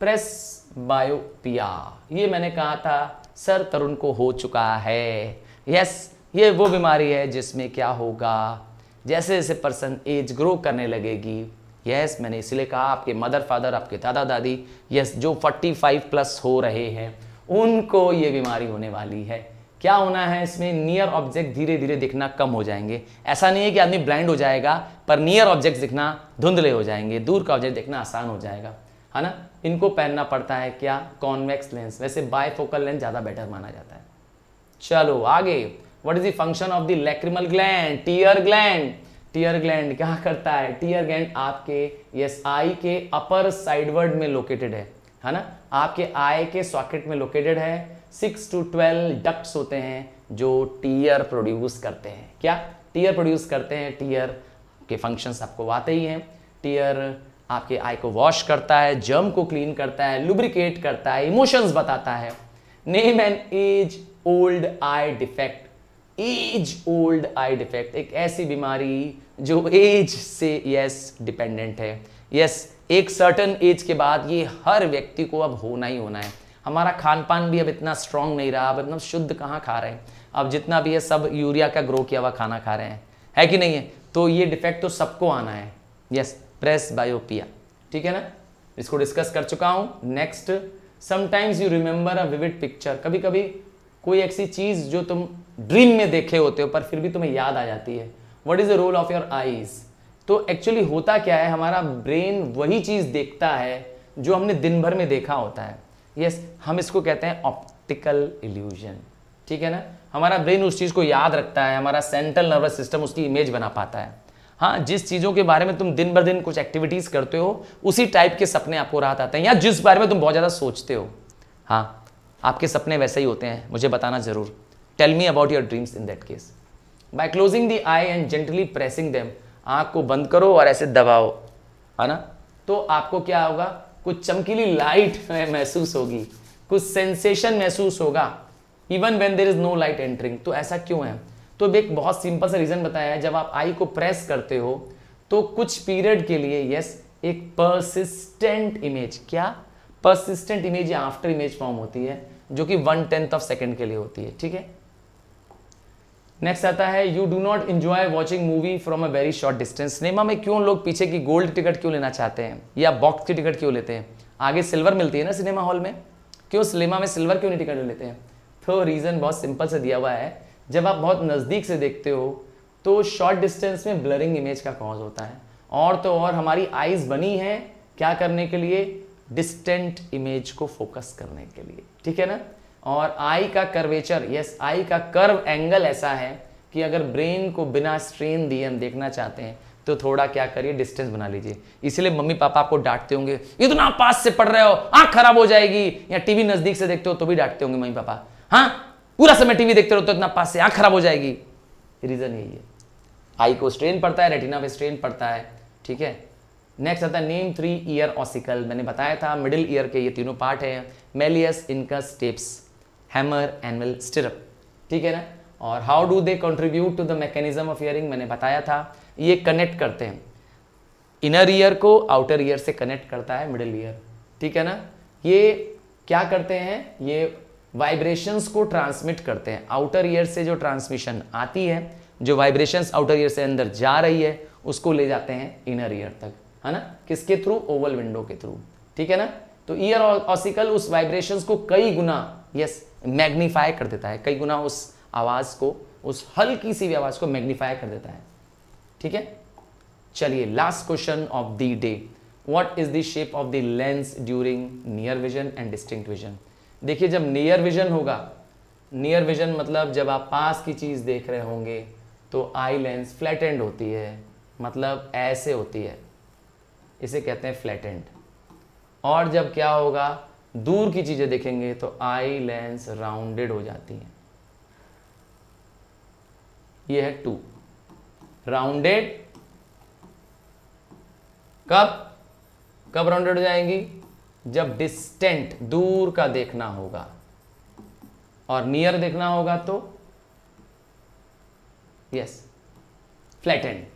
प्रेस बायोपिया ये मैंने कहा था सर तरुण को हो चुका है यस ये वो बीमारी है जिसमें क्या होगा जैसे जैसे पर्सन एज ग्रो करने लगेगी यस मैंने इसलिए कहा आपके मदर फादर आपके दादा दादी यस जो 45 प्लस हो रहे हैं उनको ये बीमारी होने वाली है क्या होना है इसमें नियर ऑब्जेक्ट धीरे धीरे दिखना कम हो जाएंगे ऐसा नहीं है कि आदमी ब्लाइंड हो जाएगा पर नियर ऑब्जेक्ट दिखना धुंधले हो जाएंगे दूर का ऑब्जेक्ट देखना आसान हो जाएगा है ना इनको पहनना पड़ता है क्या कॉन्वेक्स लेंस वैसे बायफोकल लेंस ज़्यादा बेटर माना जाता है चलो आगे what is the function of the lacrimal gland tear gland tear gland क्या करता है टीयर ग्लैंड आपके यस आई के अपर साइडवर्ड में लोकेटेड है है ना आपके आई के सॉकेट में लोकेटेड है सिक्स टू ट्वेल्व डक्ट्स होते हैं जो टीयर प्रोड्यूस करते हैं क्या टीयर प्रोड्यूस करते हैं टीयर के फंक्शंस आपको आते ही हैं टीयर आपके आई को वॉश करता है जर्म को क्लीन करता है लुब्रिकेट करता है इमोशंस बताता है name and age old eye defect age old eye defect एक ऐसी बीमारी जो एज से यस yes, डिपेंडेंट है यस yes, एक सर्टन एज के बाद ये हर व्यक्ति को अब होना ही होना है हमारा खान पान भी अब इतना स्ट्रांग नहीं रहा अब एकदम शुद्ध कहाँ खा रहे हैं अब जितना भी है सब यूरिया का ग्रो किया हुआ खाना खा रहे हैं है कि नहीं है तो ये डिफेक्ट तो सबको आना है यस प्रेस बायोपिया ठीक है ना इसको डिस्कस कर चुका हूँ next sometimes you remember a vivid picture कभी कभी कोई ऐसी चीज़ जो तुम ड्रीम में देखे होते हो पर फिर भी तुम्हें याद आ जाती है what is the role of your eyes तो एक्चुअली होता क्या है हमारा ब्रेन वही चीज़ देखता है जो हमने दिन भर में देखा होता है यस yes, हम इसको कहते हैं ऑप्टिकल इल्यूजन ठीक है ना हमारा ब्रेन उस चीज़ को याद रखता है हमारा सेंट्रल नर्वस सिस्टम उसकी इमेज बना पाता है हाँ जिस चीज़ों के बारे में तुम दिन भर दिन कुछ एक्टिविटीज़ करते हो उसी टाइप के सपने आपको राहत आते हैं या जिस बारे में तुम बहुत ज़्यादा सोचते हो हाँ आपके सपने वैसे ही होते हैं मुझे बताना ज़रूर tell me about your dreams in that case by closing the eye and gently pressing them आंख को बंद करो और ऐसे दबाओ है ना तो आपको क्या होगा कुछ चमकीली लाइट महसूस होगी कुछ सेंसेशन महसूस होगा even when there is no light entering तो ऐसा क्यों है तो एक बहुत सिंपल सा रीज़न बताया है जब आप आई को प्रेस करते हो तो कुछ पीरियड के लिए यस एक परसिस्टेंट इमेज क्या परसिस्टेंट इमेज या आफ्टर इमेज फॉर्म होती है जो कि वन टेंथ ऑफ सेकेंड के लिए होती है ठीक है नेक्स्ट आता है you do not enjoy watching movie from a very short distance cinema में क्यों लोग पीछे की गोल्ड टिकट क्यों लेना चाहते हैं या बॉक्स की टिकट क्यों लेते हैं आगे सिल्वर मिलती है ना सिनेमा हॉल में क्यों सिनेमा में सिल्वर क्यों नहीं टिकट लेते हैं तो रीज़न बहुत सिंपल से दिया हुआ है जब आप बहुत नज़दीक से देखते हो तो शॉर्ट डिस्टेंस में ब्लरिंग इमेज का कॉज होता है और तो और हमारी आइज़ बनी है क्या करने के लिए डिस्टेंट इमेज को फोकस करने के लिए ठीक है ना और आई का कर्वेचर यस आई का कर्व एंगल ऐसा है कि अगर ब्रेन को बिना स्ट्रेन दिए हम देखना चाहते हैं तो थोड़ा क्या करिए डिस्टेंस बना लीजिए इसलिए मम्मी पापा आपको डांटते होंगे इतना पास से पढ़ रहे हो आंख खराब हो जाएगी या टीवी नजदीक से देखते हो तो भी डांटते होंगे मम्मी पापा हाँ पूरा समय टीवी देखते रहो तो इतना पास से आंख खराब हो जाएगी रीजन यही है आई को स्ट्रेन पड़ता है रेटिना पे स्ट्रेन पड़ता है ठीक है नेक्स्ट आता है नेम थ्री ईयर ऑसिकल मैंने बताया था मिडिल ईयर के ये तीनों पार्ट है malleus incus stapes hammer anvil stirrup ठीक है ना और how do they contribute to the mechanism of hearing मैंने बताया था ये कनेक्ट करते हैं इनर ईयर को आउटर ईयर से कनेक्ट करता है मिडिल ईयर ठीक है ना ये क्या करते हैं ये वाइब्रेशंस को ट्रांसमिट करते हैं आउटर ईयर से जो ट्रांसमिशन आती है जो वाइब्रेशंस आउटर ईयर से अंदर जा रही है उसको ले जाते हैं इनर ईयर तक है ना किसके थ्रू ओवल विंडो के थ्रू ठीक है ना तो ईयर ऑसिकल उस वाइब्रेशंस को कई गुना यस मैग्नीफाई कर देता है कई गुना उस आवाज़ को उस हल्की सी भी आवाज़ को मैग्नीफाई कर देता है ठीक है चलिए last question of the day what is the shape of the lens during near vision and distinct vision देखिए जब नियर विजन होगा नियर विजन मतलब जब आप पास की चीज़ देख रहे होंगे तो आई लेंस फ्लैट एंड होती है मतलब ऐसे होती है इसे कहते हैं फ्लैट एंड और जब क्या होगा दूर की चीज़ें देखेंगे तो आई लेंस राउंडेड हो जाती हैं ये है टू राउंडेड कब कब राउंडेड हो जाएंगी जब डिस्टेंट दूर का देखना होगा और नियर देखना होगा तो यस फ्लैट एंड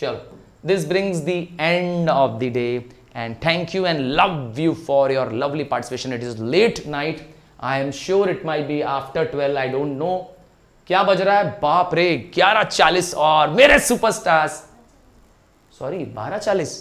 चलो this brings the end of the day and thank you and love you for your lovely participation it is late night i am sure it might be after 12 i don't know क्या बज रहा है बाप रे 11:40 और मेरे superstars sorry 12:40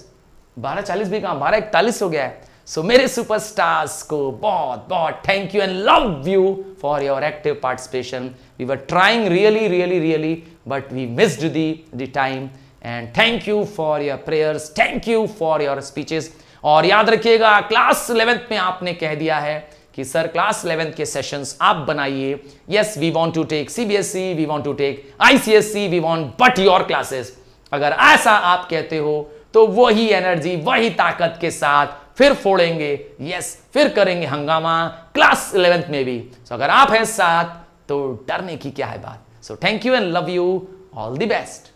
12:40 भी कहा 12:41 हो गया है सो so, मेरे सुपरस्टार्स को बहुत बहुत thank you and love you for your active participation we were trying really really really but we missed the time and thank you for your prayers thank you for your speeches और याद रखिएगा class eleventh में आपने कह दिया है कि sir class eleventh के सेशंस आप बनाइए yes we want to take CBSE we want to take ICSC we want but your classes अगर ऐसा आप कहते हो तो वही एनर्जी वही ताकत के साथ फिर फोड़ेंगे यस फिर करेंगे हंगामा क्लास इलेवेंथ में भी सो so, अगर आप हैं साथ तो डरने की क्या है बात so thank you and love you all the best